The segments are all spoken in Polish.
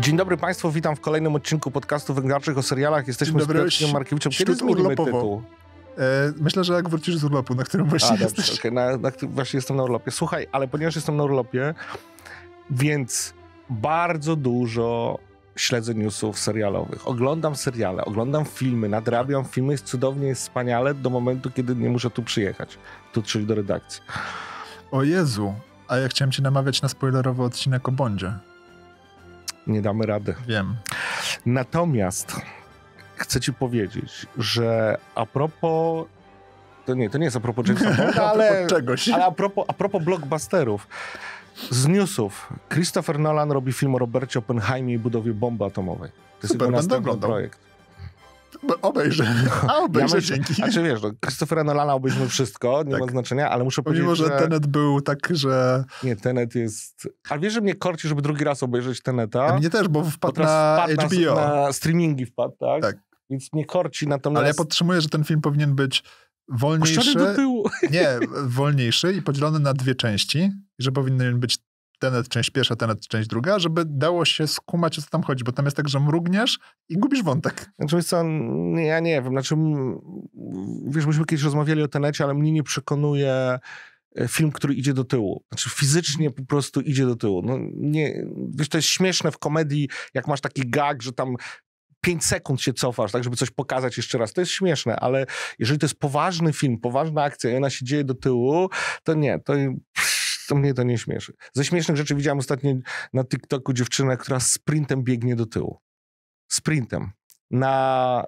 Dzień dobry Państwu, witam w kolejnym odcinku podcastu Węglarczych o serialach. Jesteśmy Dzień dobry, z Piotrem Markiewiczem. Kiedy zmienimy tytuł? E, myślę, że jak wrócisz z urlopu, na którym właśnie A, dobrze, jesteś. Okay. Na, na, właśnie jestem na urlopie. Słuchaj, ale ponieważ jestem na urlopie, więc bardzo dużo śledzę newsów serialowych. Oglądam seriale, oglądam filmy, nadrabiam filmy, jest cudownie, jest wspaniale do momentu, kiedy nie muszę tu przyjechać, tu czyli do redakcji. O Jezu, a ja chciałem cię namawiać na spoilerowy odcinek o Bondzie nie damy rady. Wiem. Natomiast chcę ci powiedzieć, że a propos to nie, to nie jest a propos Jamesa Bonda, ale, czegoś. ale a, propos, a propos blockbusterów. Z newsów. Christopher Nolan robi film o Robercie Oppenheimie i budowie bomby atomowej. To Super, jest jego następny projekt. No, obejrzę. A obejrzę, ja dzięki. czy wiesz, że no, Christophera Nolana obejrzmy wszystko, nie tak. ma znaczenia, ale muszę Pomimo, powiedzieć, że... że Tenet był tak, że... Nie, Tenet jest... A wiesz, że mnie korci, żeby drugi raz obejrzeć Teneta? A mnie też, bo wpadł bo na wpadł HBO. Na, streamingi wpadł, tak? Tak. Więc mnie korci, natomiast... Ale ja podtrzymuję, że ten film powinien być wolniejszy. do tyłu. Nie, wolniejszy i podzielony na dwie części, że powinien być tenet część pierwsza, tenet część druga, żeby dało się skumać, o co tam chodzi, bo tam jest tak, że mrugniesz i gubisz wątek. Znaczy, co, ja nie wiem, znaczy, wiesz, myśmy kiedyś rozmawiali o tenecie, ale mnie nie przekonuje e, film, który idzie do tyłu. Znaczy fizycznie po prostu idzie do tyłu. No, nie, wiesz, to jest śmieszne w komedii, jak masz taki gag, że tam 5 sekund się cofasz, tak, żeby coś pokazać jeszcze raz. To jest śmieszne, ale jeżeli to jest poważny film, poważna akcja i ona się dzieje do tyłu, to nie, to to mnie to nie śmieszy. Ze śmiesznych rzeczy widziałem ostatnio na TikToku dziewczynę, która sprintem biegnie do tyłu. Sprintem. Na,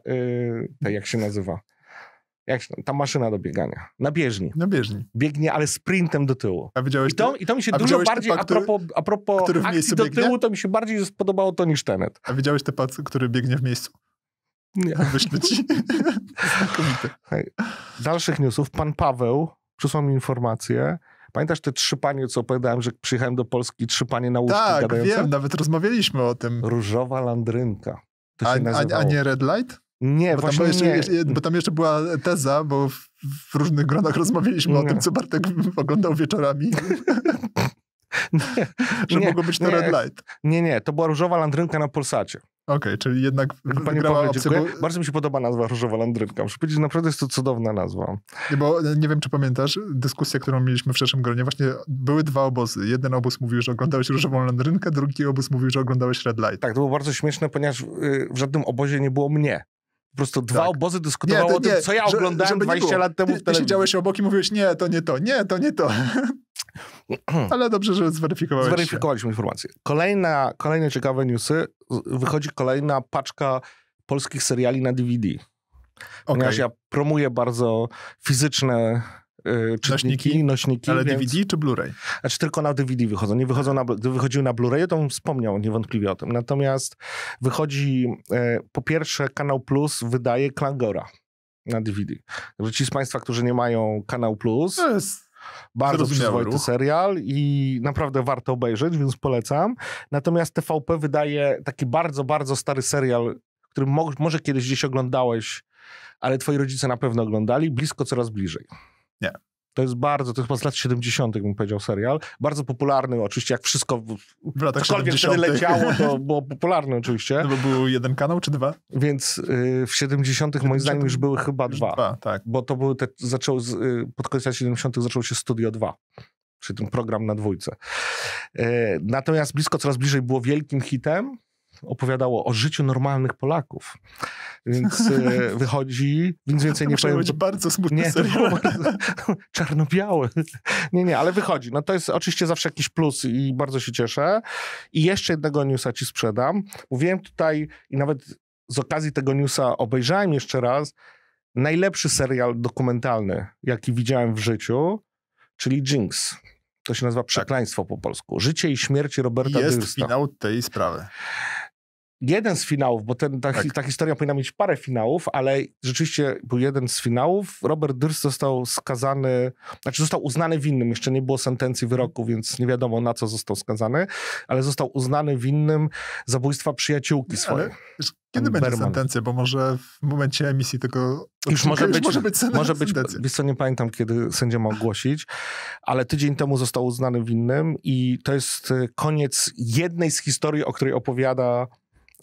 yy, jak się nazywa? Jak się, ta maszyna do biegania. Na bieżni. Na bieżni. Biegnie, ale sprintem do tyłu. A widziałeś I to, i to mi się dużo bardziej, typa, a propos, a propos który akcji do tyłu, to mi się bardziej spodobało to niż tenet. A widziałeś te pac, który biegnie w miejscu? Nie. Wyślę ci. Znakomite. Dalszych newsów. Pan Paweł przysłał mi informację, Pamiętasz te trzy panie, co opowiadałem, że przyjechałem do Polski i trzy panie na łóżku Tak, gadające? wiem, nawet rozmawialiśmy o tym. Różowa landrynka. To a, a, a, nie Red Light? Nie, bo właśnie tam jeszcze, nie. Bo tam jeszcze była teza, bo w, w różnych gronach rozmawialiśmy nie. o tym, co Bartek oglądał wieczorami. nie, że nie, mogło być to Red Light. Nie, nie, to była różowa landrynka na Polsacie okay, czyli jednak Panie Paweł, bo Bardzo mi się podoba nazwa Różowa Landrynka. Muszę powiedzieć, że naprawdę jest to cudowna nazwa. Nie, bo e, nie wiem, czy pamiętasz dyskusję, którą mieliśmy w szerszym gronie. Właśnie były dwa obozy. Jeden obóz mówił, że oglądałeś Różową Landrynkę, drugi obóz mówił, że oglądałeś Red Light. Tak, to było bardzo śmieszne, ponieważ y, w żadnym obozie nie było mnie. Po prostu dwa tak. obozy dyskutowały o tym, nie, co ja oglądałem 20 lat temu ty, w Ty siedziałeś obok i mówiłeś, nie, to nie to, nie, to nie to. Ale dobrze, że zweryfikowałeś. Zweryfikowaliśmy się. informację. Kolejna, kolejne ciekawe newsy. Wychodzi kolejna paczka polskich seriali na DVD. Ponieważ okay. ja promuję bardzo fizyczne y, czytniki, nośniki. nośniki Ale więc... DVD czy Blu-ray? Znaczy tylko na DVD wychodzą. Nie wychodzą na, gdy wychodził na Blu-ray, to bym wspomniał niewątpliwie o tym. Natomiast wychodzi, y, po pierwsze Kanał Plus wydaje Klangora na DVD. Znaczy, ci z Państwa, którzy nie mają Kanał Plus... To jest bardzo przyzwoity serial i naprawdę warto obejrzeć, więc polecam. Natomiast TVP wydaje taki bardzo, bardzo stary serial, który mo może kiedyś gdzieś oglądałeś, ale twoi rodzice na pewno oglądali, Blisko Coraz Bliżej. Nie, to jest bardzo, to jest chyba z lat 70., bym powiedział, serial. Bardzo popularny, oczywiście, jak wszystko w latach 70. wtedy leciało, to było popularne oczywiście. No bo był jeden kanał czy dwa? Więc y, w 70., moim zdaniem już były chyba już dwa. dwa tak. Bo to były te, zaczął, z, y, pod koniec lat 70. zaczął się Studio 2 czyli ten program na dwójce. Y, natomiast blisko, coraz bliżej było wielkim hitem, opowiadało o życiu normalnych Polaków. Więc e, wychodzi, więc więcej nie powiem. To bardzo smutny serial. Czarno-biały. Nie, nie, ale wychodzi. No to jest oczywiście zawsze jakiś plus i bardzo się cieszę. I jeszcze jednego newsa ci sprzedam. Mówiłem tutaj i nawet z okazji tego newsa obejrzałem jeszcze raz najlepszy serial dokumentalny, jaki widziałem w życiu, czyli Jinx. To się nazywa tak. Przekleństwo tak. po polsku. Życie i śmierć Roberta Jest Dyrsta. finał tej sprawy jeden z finałów, bo ten, ta, tak. ta, historia powinna mieć parę finałów, ale rzeczywiście był jeden z finałów. Robert Durst został skazany, znaczy został uznany winnym, jeszcze nie było sentencji wyroku, mhm. więc nie wiadomo na co został skazany, ale został uznany winnym zabójstwa przyjaciółki swojej. kiedy Berman. będzie sentencja? Bo może w momencie emisji tego już może być, może być, sentencja. może być co, nie pamiętam kiedy sędzia ma ogłosić, ale tydzień temu został uznany winnym i to jest y, koniec jednej z historii, o której opowiada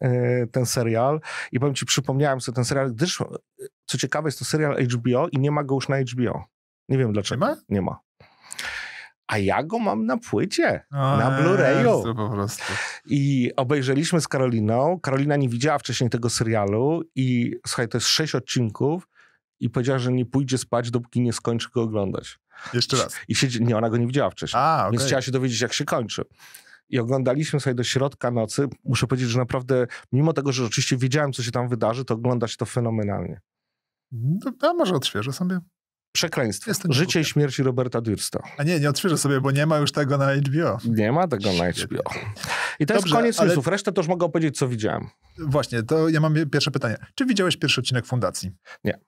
E, ten serial i powiem ci, przypomniałem sobie ten serial, gdyż e, co ciekawe jest to serial HBO i nie ma go już na HBO. Nie wiem dlaczego. Nie ma? Nie ma. A ja go mam na płycie, o, na Blu-rayu. po prostu. I obejrzeliśmy z Karoliną. Karolina nie widziała wcześniej tego serialu i słuchaj, to jest sześć odcinków i powiedziała, że nie pójdzie spać, dopóki nie skończy go oglądać. Jeszcze raz. I siedzi, nie, ona go nie widziała wcześniej. A, okay. Więc chciała się dowiedzieć, jak się kończy i oglądaliśmy sobie do środka nocy. Muszę powiedzieć, że naprawdę, mimo tego, że oczywiście wiedziałem, co się tam wydarzy, to ogląda się to fenomenalnie. A no, może odświeżę sobie. Przekleństwo. Jestem Życie i śmierć Roberta Dyrsta. A nie, nie odświeżę sobie, bo nie ma już tego na HBO. Nie ma tego na HBO. I to Dobrze, jest koniec ale... Resztę to już mogę opowiedzieć, co widziałem. Właśnie, to ja mam pierwsze pytanie. Czy widziałeś pierwszy odcinek Fundacji? Nie.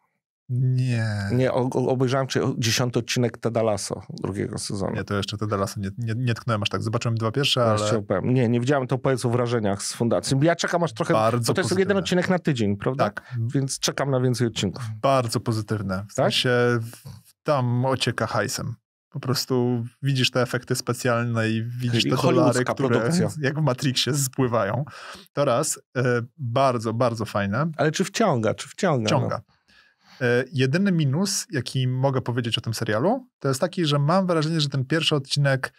Nie. Nie, obejrzałem czy dziesiąty odcinek Teda Lasso drugiego sezonu. Nie, to jeszcze Teda Lasso nie, nie, nie tknąłem aż tak. Zobaczyłem dwa pierwsze, ale... nie, nie widziałem, to powiedz o wrażeniach z fundacji. Ja czekam aż trochę, Bardzo to jest jeden odcinek na tydzień, prawda? Tak. Więc czekam na więcej odcinków. Bardzo pozytywne. W tak? sensie tam ocieka hajsem. Po prostu widzisz te efekty specjalne i widzisz te dolary, które produkcja. jak w Matrixie spływają. To raz, y, bardzo, bardzo fajne. Ale czy wciąga? Czy wciąga? No? Wciąga. No. E, jedyny minus, jaki mogę powiedzieć o tym serialu, to jest taki, że mam wrażenie, że ten pierwszy odcinek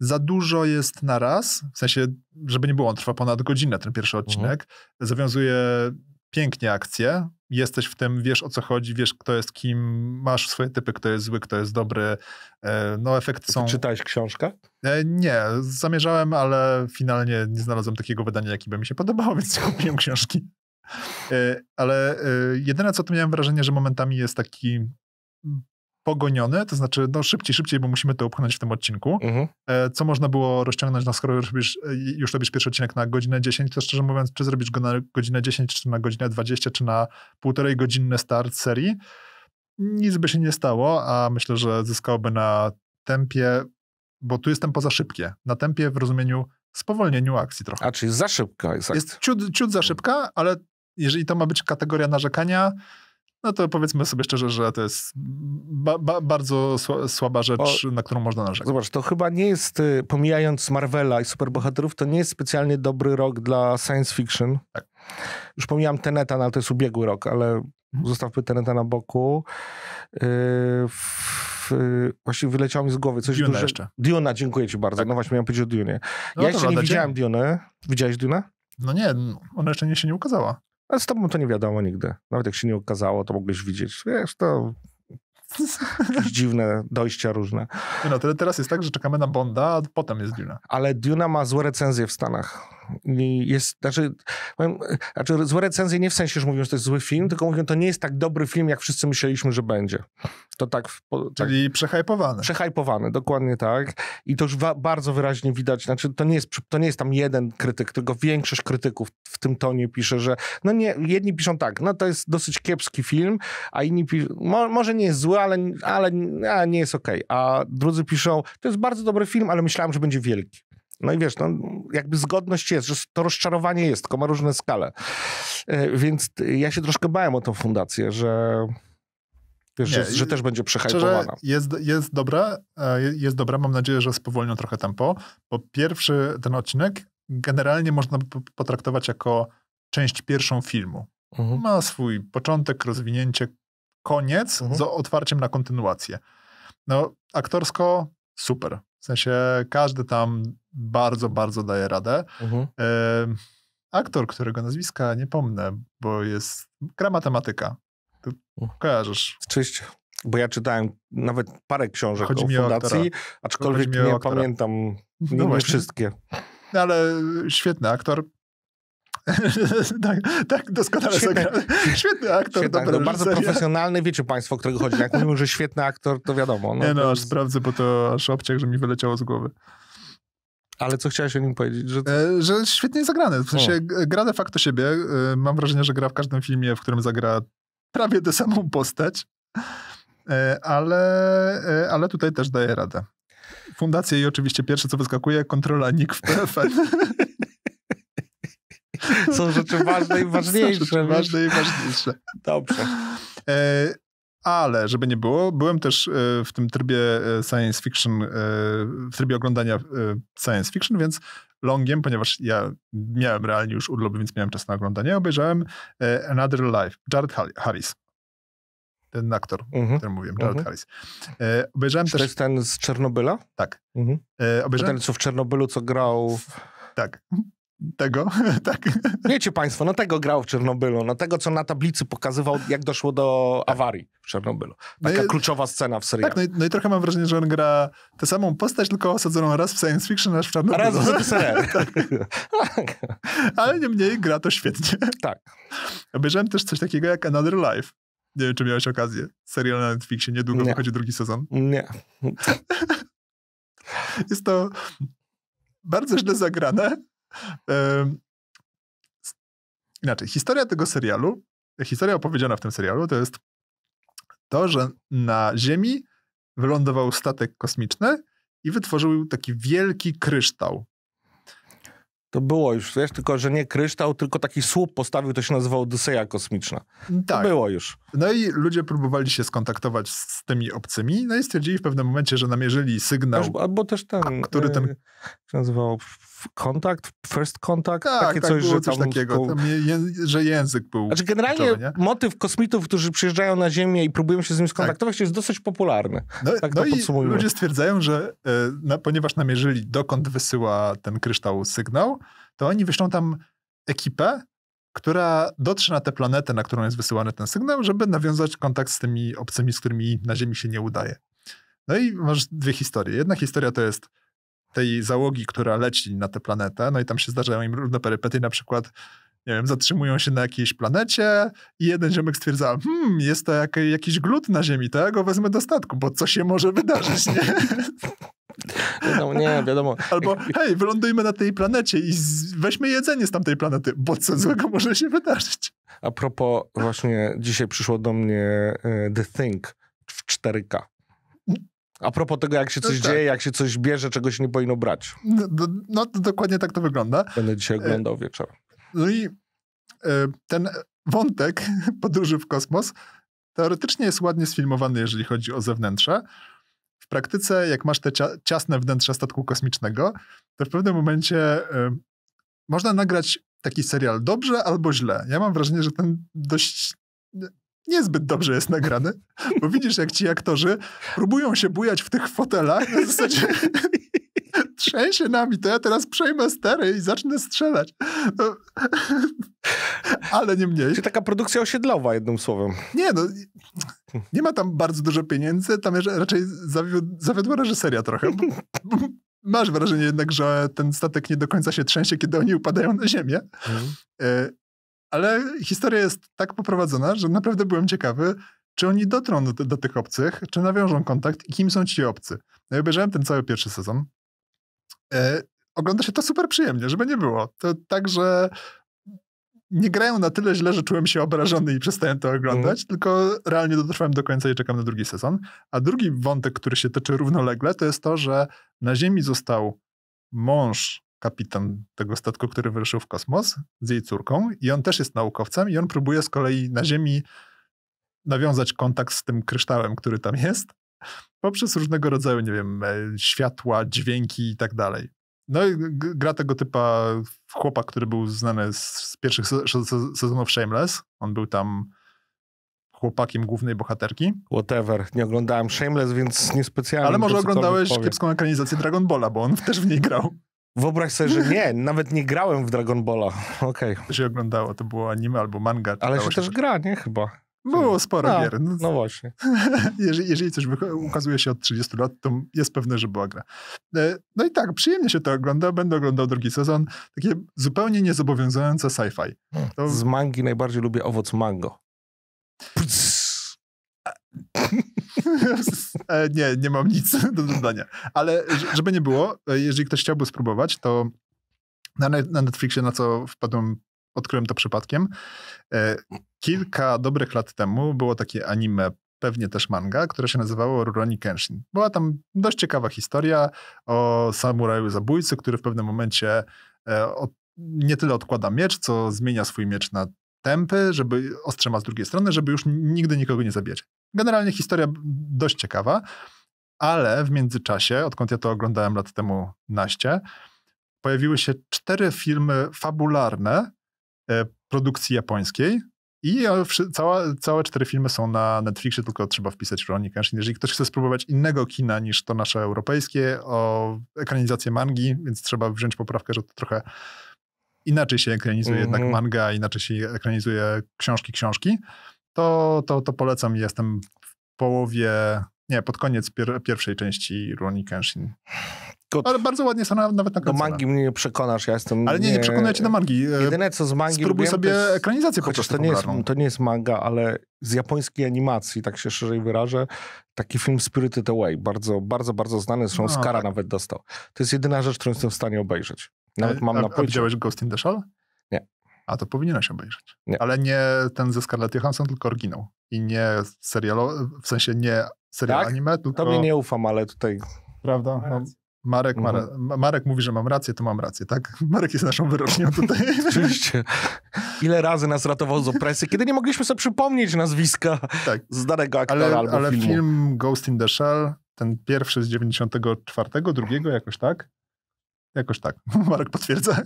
za dużo jest na raz, w sensie, żeby nie było, on trwa ponad godzinę, ten pierwszy mhm. odcinek, mhm. zawiązuje pięknie akcję, jesteś w tym, wiesz o co chodzi, wiesz kto jest kim, masz swoje typy, kto jest zły, kto jest dobry, e, no efekty są... Czytałeś książkę? E, nie, zamierzałem, ale finalnie nie znalazłem takiego wydania, jakie by mi się podobało, więc kupiłem książki. E, ale e, jedyne, co to miałem wrażenie, że momentami jest taki mm, pogoniony, to znaczy no szybciej, szybciej, bo musimy to upchnąć w tym odcinku. Mhm. E, co można było rozciągnąć, na no, skoro już robisz, już robisz pierwszy odcinek na godzinę 10, to szczerze mówiąc, czy zrobisz go na godzinę 10, czy na godzinę 20, czy na półtorej godzinny start serii, nic by się nie stało, a myślę, że zyskałoby na tempie, bo tu jestem poza szybkie, na tempie w rozumieniu spowolnieniu akcji trochę. A, czyli za szybka jest akcja. Jest ciut, ciut za mhm. szybka, ale jeżeli to ma być kategoria narzekania, no to powiedzmy sobie szczerze, że to jest ba, ba, bardzo słaba rzecz, o, na którą można narzekać. Zobacz, to chyba nie jest, y, pomijając Marvela i superbohaterów, to nie jest specjalnie dobry rok dla science fiction. Tak. Już pomijam Teneta, no ale to jest ubiegły rok, ale hmm. zostawmy Teneta na boku. Yy, w, właśnie wyleciało mi z głowy coś Duna duże... jeszcze. Duna, dziękuję ci bardzo. Tak. No właśnie, miałem powiedzieć o Dunie. No ja jeszcze nie widziałem Duny. Widziałeś Dunę? No nie, ona jeszcze nie się nie ukazała. Ale z tobą to nie wiadomo nigdy. Nawet jak się nie okazało, to mogłeś widzieć. Wiesz, to dziwne dojścia różne. No, teraz jest tak, że czekamy na Bonda, a potem jest Duna. Ale Duna ma złe recenzje w Stanach jest, znaczy, powiem, znaczy, złe recenzje nie w sensie, że mówią, że to jest zły film, tylko mówią, że to nie jest tak dobry film, jak wszyscy myśleliśmy, że będzie. To tak... Po, tak Czyli przehajpowany. Przehajpowany, dokładnie tak. I to już bardzo wyraźnie widać, znaczy to nie, jest, to nie jest tam jeden krytyk, tylko większość krytyków w tym tonie pisze, że no nie, jedni piszą tak, no to jest dosyć kiepski film, a inni piszą, mo, może nie jest zły, ale, ale, ale nie jest okej. Okay. A drudzy piszą, to jest bardzo dobry film, ale myślałem, że będzie wielki. No i wiesz, no, jakby zgodność jest, że to rozczarowanie jest, tylko ma różne skale. E, więc ja się troszkę bałem o tą fundację, że, wiesz, Nie, że, że, też będzie przehypowana. Jest, jest, dobra, e, jest dobra, mam nadzieję, że spowolnią trochę tempo, bo pierwszy ten odcinek generalnie można potraktować jako część pierwszą filmu. Mhm. Ma swój początek, rozwinięcie, koniec mhm. z otwarciem na kontynuację. No, aktorsko super. W sensie każdy tam bardzo, bardzo daje radę. Mhm. aktor, którego nazwiska nie pomnę, bo jest gra matematyka. Ty kojarzysz. Oczywiście. Bo ja czytałem nawet parę książek Chodzi o fundacji, o aczkolwiek nie pamiętam no wszystkie. No ale świetny aktor. tak, tak, doskonale świetny, świetny aktor. bardzo profesjonalny, wiecie państwo, o którego chodzi. Jak mówimy, że świetny aktor, to wiadomo. No, nie no, aż sprawdzę, bo to aż obciach, że mi wyleciało z głowy. Ale co chciałeś o nim powiedzieć? Że, e, że świetnie zagrany. W sensie o. gra de facto siebie. E, mam wrażenie, że gra w każdym filmie, w którym zagra prawie tę samą postać. E, ale, ale tutaj też daje radę. Fundację i oczywiście pierwsze, co wyskakuje, kontrola NIK w PFN. Są rzeczy ważne i ważniejsze. Są ważne i ważniejsze. Dobrze. E, ale, żeby nie było, byłem też e, w tym trybie e, science fiction, w trybie oglądania science fiction, więc longiem, ponieważ ja miałem realnie już urlop, więc miałem czas na oglądanie, obejrzałem Another Life, Jared Harris. Ten aktor, uh -huh. o mhm. którym mówiłem, Jared uh mhm. -huh. Harris. obejrzałem Czy też... to jest ten z Czernobyla? Tak. Uh mhm. -huh. Ten, co w Czernobylu, co grał... W... Tak tego, tak? Wiecie państwo, no tego grał w Czernobylu, no tego, co na tablicy pokazywał, jak doszło do tak. awarii w Czernobylu. No Taka no i, kluczowa scena w serialu. Tak, no i, no i, trochę mam wrażenie, że on gra tę samą postać, tylko osadzoną raz w science fiction, aż w Czarnobylu. Raz w serialu. tak. tak. Ale niemniej gra to świetnie. Tak. Obejrzałem też coś takiego jak Another Life. Nie wiem, czy miałeś okazję. Serial na Netflixie, niedługo nie. wychodzi drugi sezon. Nie. Jest to bardzo źle zagrane, Inaczej, historia tego serialu, historia opowiedziana w tym serialu to jest to, że na Ziemi wylądował statek kosmiczny i wytworzył taki wielki kryształ, to było już, wiesz, tylko że nie kryształ, tylko taki słup postawił, to się nazywał Odyseja Kosmiczna. Tak. To było już. No i ludzie próbowali się skontaktować z, tymi obcymi, no i stwierdzili w pewnym momencie, że namierzyli sygnał. albo też ten, który ten... E, się nazywał kontakt, first contact, tak, takie tak, coś, że coś tam, takiego, tam je, że język był. Znaczy generalnie kluczowy, motyw kosmitów, którzy przyjeżdżają na Ziemię i próbują się z nim tak. skontaktować, tak. jest dosyć popularny. No, tak no i ludzie stwierdzają, że e, na, ponieważ namierzyli dokąd wysyła ten kryształ sygnał, to oni wyślą tam ekipę, która dotrze na tę planetę, na którą jest wysyłany ten sygnał, żeby nawiązać kontakt z tymi obcymi, z którymi na Ziemi się nie udaje. No i masz dwie historie. Jedna historia to jest tej załogi, która leci na tę planetę, no i tam się zdarzają im różne perypety. na przykład nie wiem, zatrzymują się na jakiejś planecie i jeden ziomek stwierdza, hmm, jest to jak, jakiś glut na Ziemi, to ja go wezmę do statku, bo co się może wydarzyć, nie? No nie, wiadomo. Albo hej, wylądujmy na tej planecie i weźmy jedzenie z tamtej planety, bo co złego może się wydarzyć. A propos, właśnie dzisiaj przyszło do mnie e, The Thing w 4K. A propos tego, jak się no coś no tak. dzieje, jak się coś bierze, czego się nie powinno brać. No, no, no dokładnie tak to wygląda. Będę dzisiaj e, oglądał e, wieczorem. No i e, ten wątek podróży w kosmos teoretycznie jest ładnie sfilmowany, jeżeli chodzi o zewnętrze, w praktyce, jak masz te ciasne wnętrze statku kosmicznego, to w pewnym momencie y, można nagrać taki serial dobrze albo źle. Ja mam wrażenie, że ten dość niezbyt dobrze jest nagrany, bo widzisz, jak ci aktorzy próbują się bujać w tych fotelach W zasadzie trzęsie nami, to ja teraz przejmę stery i zacznę strzelać. Ale nie mniej. Czy taka produkcja osiedlowa, jednym słowem. Nie, no... Nie ma tam bardzo dużo pieniędzy, tam raczej zawiodła reżyseria trochę. Masz wrażenie jednak, że ten statek nie do końca się trzęsie, kiedy oni upadają na ziemię. Mm. Ale historia jest tak poprowadzona, że naprawdę byłem ciekawy, czy oni dotrą do, do tych obcych, czy nawiążą kontakt i kim są ci obcy. No i obejrzałem ten cały pierwszy sezon e, ogląda się to super przyjemnie, żeby nie było. To także nie grają na tyle źle, że czułem się obrażony i przestałem to mhm. oglądać, mm. tylko realnie dotrwałem do końca i czekam na drugi sezon. A drugi wątek, który się toczy równolegle, to jest to, że na Ziemi został mąż kapitan tego statku, który wyruszył w kosmos z jej córką i on też jest naukowcem i on próbuje z kolei na Ziemi nawiązać kontakt z tym kryształem, który tam jest poprzez różnego rodzaju, nie wiem, e, światła, dźwięki i tak dalej. No i gra tego typa chłopak, który był znany z, z pierwszych se se sezonów Shameless. On był tam chłopakiem głównej bohaterki. Whatever. Nie oglądałem Shameless, więc niespecjalnie. Ale może oglądałeś powiem. kiepską ekranizację Dragon Balla, bo on też w niej grał. Wyobraź sobie, że nie, nawet nie grałem w Dragon Balla. Okej. Okay. To się oglądało, to było anime albo manga. Ale się, się też gra, nie? Chyba. Było sporo A, no, gier. No, no właśnie. jeżeli, jeżeli coś ukazuje się od 30 lat, to jest pewne, że była gra. E, no i tak, przyjemnie się to ogląda. Będę oglądał drugi sezon. Takie zupełnie niezobowiązujące sci-fi. Hmm. To... Z mangi najbardziej lubię owoc mango. E, nie, nie mam nic do dodania. Ale żeby nie było, e, jeżeli ktoś chciałby spróbować, to na Netflixie, na co wpadłem odkryłem to przypadkiem. E, kilka dobrych lat temu było takie anime, pewnie też manga, które się nazywało Rurouni Kenshin. Była tam dość ciekawa historia o samuraju zabójcy, który w pewnym momencie e, nie tyle odkłada miecz, co zmienia swój miecz na tempy, żeby ostrzema z drugiej strony, żeby już nigdy nikogo nie zabijać. Generalnie historia dość ciekawa, ale w międzyczasie, odkąd ja to oglądałem lat temu naście, pojawiły się cztery filmy fabularne, E, produkcji japońskiej. I cała, całe cztery filmy są na Netflixie, tylko trzeba wpisać Ronnie Kenshin. Jeżeli ktoś chce spróbować innego kina niż to nasze europejskie, o ekranizację mangi, więc trzeba wziąć poprawkę, że to trochę inaczej się ekranizuje mm -hmm. jednak mhm. manga, inaczej się ekranizuje książki, książki, to, to, to polecam. Jestem w połowie nie, pod koniec pier pierwszej części Ronnie Kenshin. God. Ale bardzo ładnie są nawet na. Do mangi no. mnie nie przekonasz, ja jestem... Ale nie, nie, przekonuję cię do mangi. E, Jedyne co z mangi Spróbuj sobie jest, ekranizację chociaż to nie, jest, to nie jest manga, ale z japońskiej animacji, tak się szerzej wyrażę, taki film Spirited Away, bardzo, bardzo, bardzo znany, zresztą no, Skara tak. nawet dostał. To jest jedyna rzecz, którą jestem w stanie obejrzeć. Nawet e, mam na płycie. A widziałeś Ghost in the Shell? Nie. A to powinieneś obejrzeć. Nie. Ale nie ten ze Scarlett Johansson, tylko oryginał. I nie serialowy, w sensie nie serial tak? anime, tylko... Tobie no. nie ufam, ale tutaj... Prawda? No, Marek, mhm. ma, Marek mówi, że mam rację, to mam rację, tak? Marek jest naszą wyrocznią tutaj. Oczywiście. Ile razy nas ratował z opresji, kiedy nie mogliśmy sobie przypomnieć nazwiska tak. z danego aktora ale, albo ale filmu. Ale film Ghost in the Shell, ten pierwszy z 94, drugiego jakoś tak? Jakoś tak. Marek potwierdza.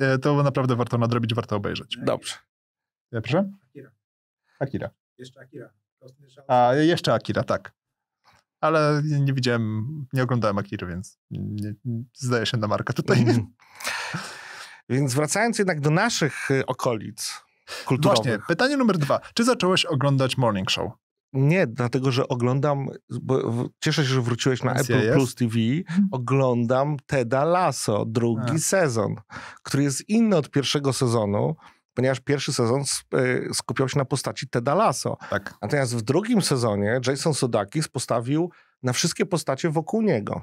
E, to naprawdę warto nadrobić, warto obejrzeć. Dobrze. Ja proszę? Akira. Akira. Jeszcze Akira. A jeszcze Akira, tak. Ale nie, nie widziałem, nie oglądałem Akiry, więc nie, nie, zdaje się na markę tutaj. Mm. więc wracając jednak do naszych y, okolic kulturowych. Właśnie, pytanie numer dwa. Czy zacząłeś oglądać Morning Show? Nie, dlatego że oglądam, bo cieszę się, że wróciłeś na Apple jest? Plus TV. Mhm. Oglądam Teda Lasso, drugi A. sezon, który jest inny od pierwszego sezonu ponieważ pierwszy sezon e, skupiał się na postaci Teda Lasso. Tak. Natomiast w drugim sezonie Jason Sudakis postawił na wszystkie postacie wokół niego.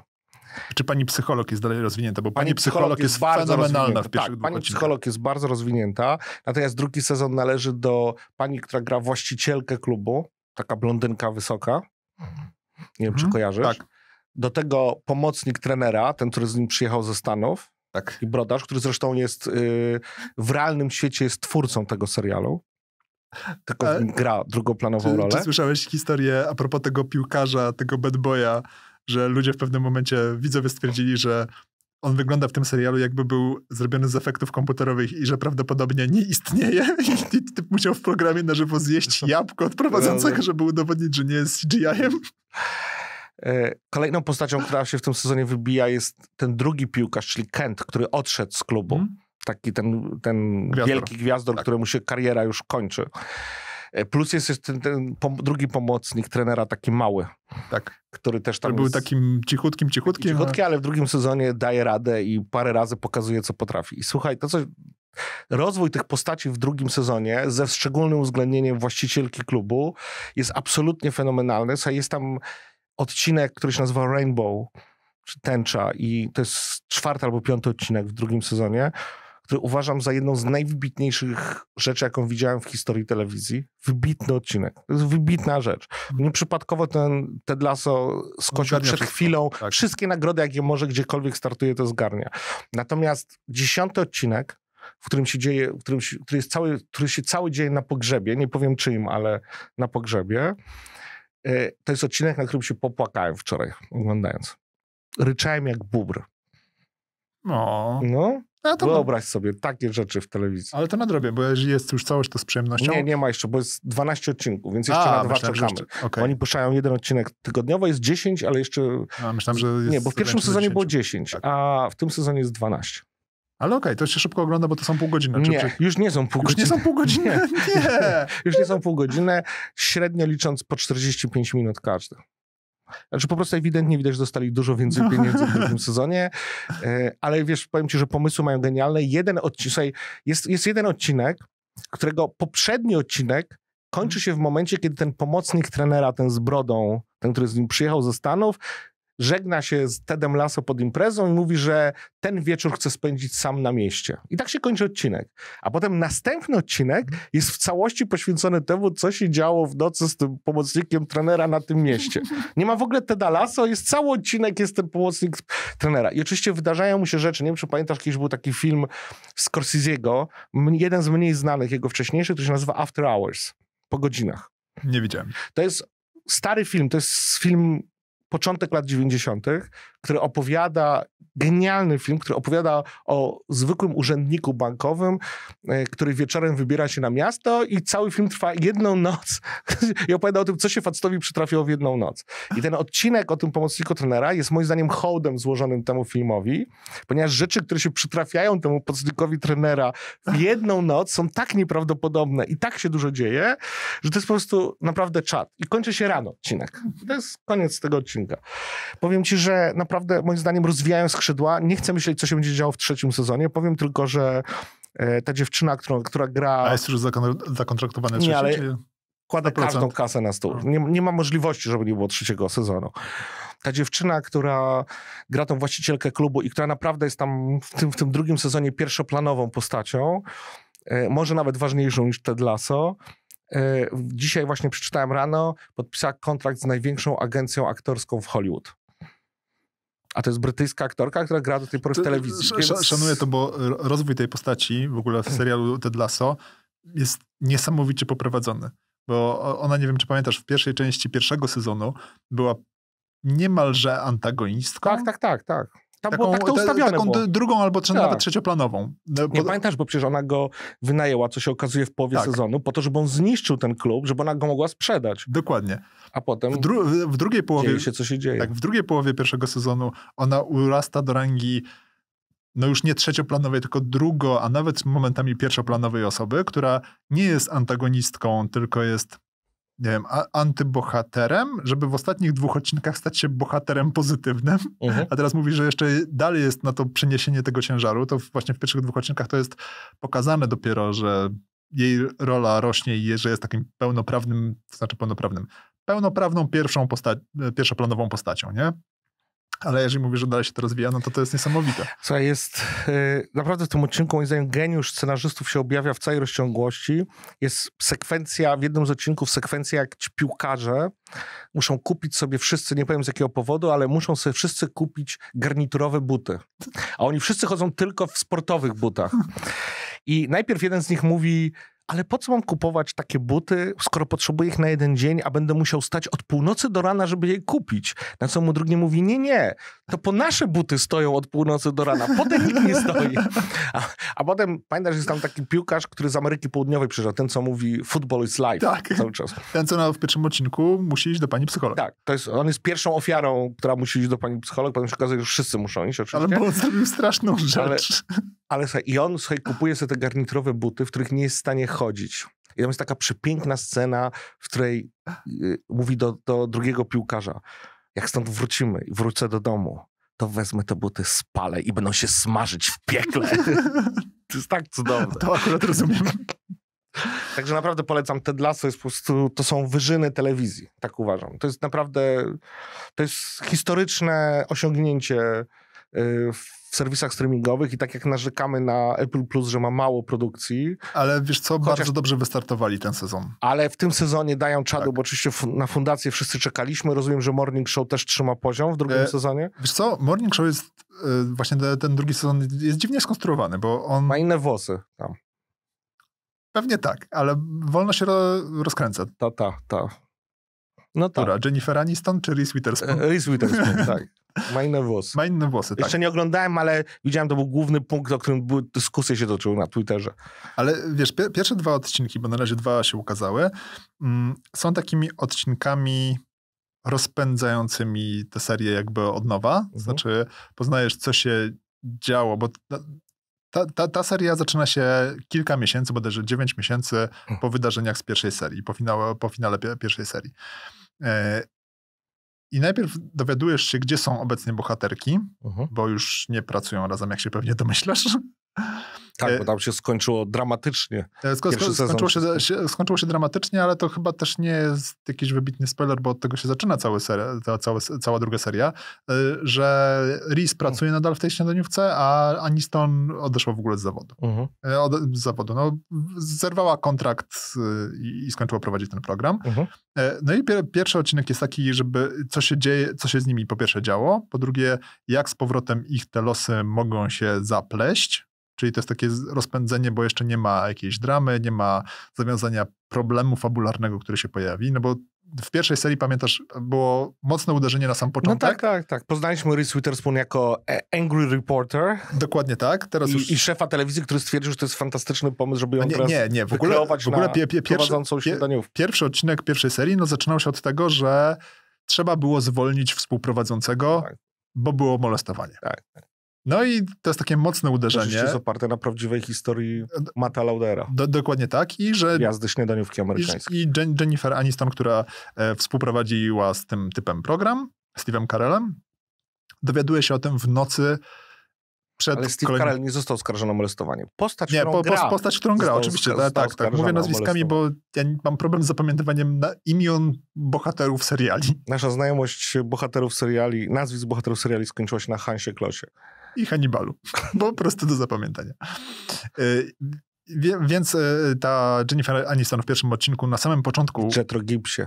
Czy pani psycholog jest dalej rozwinięta? Bo pani, pani psycholog, psycholog, jest, bardzo fenomenalna w pierwszych tak, Pani odcinkach. psycholog jest bardzo rozwinięta, natomiast drugi sezon należy do pani, która gra właścicielkę klubu, taka blondynka wysoka. Nie wiem, czy mhm. kojarzysz. Tak. Do tego pomocnik trenera, ten, który z nim przyjechał ze Stanów. Tak. I brodarz, który zresztą jest yy, w realnym świecie jest twórcą tego serialu. Tylko A, e, gra drugoplanową czy, rolę. Czy słyszałeś historię a propos tego piłkarza, tego bad boya, że ludzie w pewnym momencie, widzowie stwierdzili, że on wygląda w tym serialu jakby był zrobiony z efektów komputerowych i że prawdopodobnie nie istnieje i typ musiał w programie na żywo zjeść jabłko od prowadzącego, e, żeby udowodnić, że nie jest CGI-em. E, kolejną postacią, która się w tym sezonie wybija jest ten drugi piłkarz, czyli Kent, który odszedł z klubu. Mhm. Taki ten, ten gwiazdor. wielki gwiazdor, tak. któremu się kariera już kończy. E, plus jest jeszcze ten, ten pom drugi pomocnik trenera, taki mały. Tak. Który też tam. Który był takim cichutkim, cichutkim. Cichutki, ale w drugim sezonie daje radę i parę razy pokazuje, co potrafi. I słuchaj, to co. Rozwój tych postaci w drugim sezonie, ze szczególnym uwzględnieniem właścicielki klubu, jest absolutnie fenomenalny. Słuchaj, jest tam odcinek, który się nazywa Rainbow, czy Tęcza i to jest czwarty albo piąty odcinek w drugim sezonie, który uważam za jedną z najwybitniejszych rzeczy, jaką widziałem w historii telewizji. Wybitny odcinek. To jest wybitna rzecz. Nieprzypadkowo ten Ted Lasso skończył przed wszystko. chwilą. Tak. Wszystkie nagrody, jakie może gdziekolwiek startuje, to zgarnia. Natomiast dziesiąty odcinek, w którym się dzieje, w którym się, który, jest cały, który się cały dzieje na pogrzebie, nie powiem czyim, ale na pogrzebie, E, to jest odcinek, na którym się popłakałem wczoraj, oglądając. Ryczałem jak bubr. No. No. A no, to Wyobraź no. sobie takie rzeczy w telewizji. Ale to nadrobię, bo jeżeli jest już całość, to z przyjemnością. Nie, nie ma jeszcze, bo jest 12 odcinków, więc jeszcze A, na dwa czekamy. okay. Oni puszczają jeden odcinek tygodniowo, jest 10, ale jeszcze... A, myślałem, że jest Nie, bo w pierwszym sezonie 10. było 10, tak. a w tym sezonie jest 12. Ale okej, okay, to się szybko ogląda, bo to są pół godziny. Czy, nie, czy... już nie są pół godziny. Już nie są pół godziny, nie. nie. już nie są pół godziny, średnio licząc po 45 minut każdy. Znaczy po prostu ewidentnie widać, że dostali dużo więcej no. pieniędzy w drugim sezonie, e, ale wiesz, powiem ci, że pomysły mają genialne. Jeden odcinek, jest, jest jeden odcinek, którego poprzedni odcinek kończy się w momencie, kiedy ten pomocnik trenera, ten z brodą, ten, który z nim przyjechał ze Stanów, żegna się z Tedem Lasso pod imprezą i mówi, że ten wieczór chce spędzić sam na mieście. I tak się kończy odcinek. A potem następny odcinek mhm. jest w całości poświęcony temu, co się działo w nocy z tym pomocnikiem trenera na tym mieście. Nie ma w ogóle Teda Lasso, jest cały odcinek, jest ten pomocnik trenera. I oczywiście wydarzają mu się rzeczy. Nie wiem, czy pamiętasz, kiedyś był taki film Scorsese'ego, jeden z mniej znanych, jego wcześniejszy, który się nazywa After Hours, po godzinach. Nie widziałem. To jest stary film, to jest film początek lat 90., który opowiada, genialny film, który opowiada o zwykłym urzędniku bankowym, e, który wieczorem wybiera się na miasto i cały film trwa jedną noc i opowiada o tym, co się facetowi przytrafiło w jedną noc. I ten odcinek o tym pomocniku trenera jest moim zdaniem hołdem złożonym temu filmowi, ponieważ rzeczy, które się przytrafiają temu pomocnikowi trenera w jedną noc są tak nieprawdopodobne i tak się dużo dzieje, że to jest po prostu naprawdę czad. I kończy się rano odcinek. To jest koniec tego odcinka. Powiem ci, że naprawdę naprawdę moim zdaniem rozwijają skrzydła. Nie chcę myśleć, co się będzie działo w trzecim sezonie. Powiem tylko, że e, ta dziewczyna, która, która gra... A jest już zakontraktowana trzecim? Nie, ale kładę każdą kasę na stół. Nie, nie ma możliwości, żeby nie było trzeciego sezonu ta dziewczyna, która gra tą właścicielkę klubu i która naprawdę jest tam w tym, w tym drugim sezonie pierwszoplanową postacią, e, może nawet ważniejszą niż Ted Lasso. E, dzisiaj właśnie przeczytałem rano, podpisała kontrakt z największą agencją aktorską w Hollywood. A to jest brytyjska aktorka, która gra do tej pory w telewizji. Sz więc... Szanuję to, bo rozwój tej postaci w ogóle w serialu Ted Lasso jest niesamowicie poprowadzony. Bo ona, nie wiem czy pamiętasz, w pierwszej części pierwszego sezonu była niemalże antagonistką. Tak, tak, tak, tak. Tam taką, było tak to ustawione. Taką było. drugą albo tak. nawet trzecioplanową. E, bo... Nie pamiętasz, bo przecież ona go wynajęła, co się okazuje w połowie tak. sezonu, po to, żeby on zniszczył ten klub, żeby ona go mogła sprzedać. Dokładnie. A potem w, dru w drugiej połowie dzieje się, co się dzieje. Tak, w drugiej połowie pierwszego sezonu ona urasta do rangi no już nie trzecioplanowej, tylko drugo, a nawet momentami pierwszoplanowej osoby, która nie jest antagonistką, tylko jest nie wiem, antybohaterem, żeby w ostatnich dwóch odcinkach stać się bohaterem pozytywnym, mhm. a teraz mówi, że jeszcze dalej jest na to przeniesienie tego ciężaru, to właśnie w pierwszych dwóch odcinkach to jest pokazane dopiero, że jej rola rośnie i że jest takim pełnoprawnym, to znaczy pełnoprawnym, pełnoprawną pierwszą posta pierwszoplanową postacią, nie? Ale jeżeli mówisz, że dalej się to rozwija, no to to jest niesamowite. Słuchaj, jest y, naprawdę w tym odcinku, moim zdaniem, geniusz scenarzystów się objawia w całej rozciągłości. Jest sekwencja, w jednym z odcinków sekwencja, jak ci piłkarze muszą kupić sobie wszyscy, nie powiem z jakiego powodu, ale muszą sobie wszyscy kupić garniturowe buty. A oni wszyscy chodzą tylko w sportowych butach. I najpierw jeden z nich mówi ale po co mam kupować takie buty, skoro potrzebuję ich na jeden dzień, a będę musiał stać od północy do rana, żeby je kupić? Na co mu drugi mówi, nie, nie, to po nasze buty stoją od północy do rana, potem nikt nie stoi. A, a potem, pamiętasz, jest tam taki piłkarz, który z Ameryki Południowej przyjeżdża, ten, co mówi football is life tak. cały czas. Ten, co na, w pierwszym odcinku musi iść do pani psycholog. Tak, to jest, on jest pierwszą ofiarą, która musi iść do pani psycholog, potem się okazuje, że wszyscy muszą iść oczywiście. Ale bo on zrobił straszną rzecz. Ale, ale słuchaj, i on, słuchaj, kupuje sobie te garniturowe buty, w których nie jest w stanie wychodzić. I tam jest taka przepiękna scena, w której y, mówi do, do drugiego piłkarza, jak stąd wrócimy i wrócę do domu, to wezmę te buty, spalę i będą się smażyć w piekle. to jest tak cudowne. To akurat rozumiem. Także naprawdę polecam Ted Lasso, jest po prostu, to są wyżyny telewizji, tak uważam. To jest naprawdę, to jest historyczne osiągnięcie y, w serwisach streamingowych i tak jak narzekamy na Apple Plus, że ma mało produkcji. Ale wiesz co, chociaż... bardzo dobrze wystartowali ten sezon. Ale w tym sezonie dają czadu, tak. bo oczywiście na fundację wszyscy czekaliśmy. Rozumiem, że Morning Show też trzyma poziom w drugim e, sezonie. Wiesz co, Morning Show jest, e, właśnie ten, ten drugi sezon jest dziwnie skonstruowany, bo on... Ma inne włosy tam. Pewnie tak, ale wolno się ro, rozkręca. Ta, ta, ta. No tak. Jennifer Aniston czy Reese Witherspoon? Reese Witherspoon, tak. Ma inne włosy. włosy, tak. Jeszcze nie oglądałem, ale widziałem, to był główny punkt, o którym były, dyskusje się toczyły na Twitterze. Ale wiesz, pier pierwsze dwa odcinki, bo na razie dwa się ukazały, mm, są takimi odcinkami rozpędzającymi tę serię jakby od nowa. Mhm. Znaczy poznajesz, co się działo, bo ta, ta, ta seria zaczyna się kilka miesięcy, bodajże 9 miesięcy po mhm. wydarzeniach z pierwszej serii, po finale, po finale pierwszej serii. E, i najpierw dowiadujesz się, gdzie są obecnie bohaterki, uh mhm. -huh. bo już nie pracują razem, jak się pewnie domyślasz. Tak, e, bo tam się skończyło dramatycznie. E, sko sko skończyło, się, skończyło się dramatycznie, ale to chyba też nie jest jakiś wybitny spoiler, bo od tego się zaczyna cały ser, ta, cała, cała druga seria, e, że Reese mhm. pracuje nadal w tej śniadaniówce, a Aniston odeszła w ogóle z zawodu. Mhm. Od, z zawodu. No, zerwała kontrakt i, i skończyła prowadzić ten program. Mhm. No i pier pierwszy odcinek jest taki, żeby co się dzieje, co się z nimi po pierwsze działo, po drugie, jak z powrotem ich te losy mogą się zapleść, Czyli to jest takie rozpędzenie, bo jeszcze nie ma jakiejś dramy, nie ma zawiązania problemu fabularnego, który się pojawi, no bo w pierwszej serii, pamiętasz, było mocne uderzenie na sam no początek. No tak, tak, tak. Poznaliśmy Reese Witherspoon jako e, angry reporter. Dokładnie tak. Teraz I, już... I szefa telewizji, który stwierdził, że to jest fantastyczny pomysł, żeby ją no nie, teraz nie, nie. W ogóle, w ogóle pie, pie, pierwszy, pie, pierwszy odcinek pierwszej serii no, zaczynał się od tego, że trzeba było zwolnić współprowadzącego, tak. bo było molestowanie. Tak, tak. No i to jest takie mocne uderzenie. Oczywiście jest oparte na prawdziwej historii Mata Laudera. Do, dokładnie tak. I że... Jazdy śniadaniówki amerykańskiej. I, Jennifer Aniston, która e, współprowadziła z tym typem program, Steve'em Carellem, dowiaduje się o tym w nocy przed Ale Steve Carell nie został skarżony o molestowanie. Postać, nie, którą po, gra. Postać, którą gra, oczywiście. Tak, tak, został tak, tak. Mówię nazwiskami, bo ja mam problem z zapamiętywaniem imion bohaterów seriali. Nasza znajomość bohaterów seriali, nazwisk bohaterów seriali skończyła się na Hansie Klosie i Hannibalu, bo po prostu do zapamiętania. E, więc e, ta Jennifer Aniston w pierwszym odcinku na samym początku... Jetro Gibbsie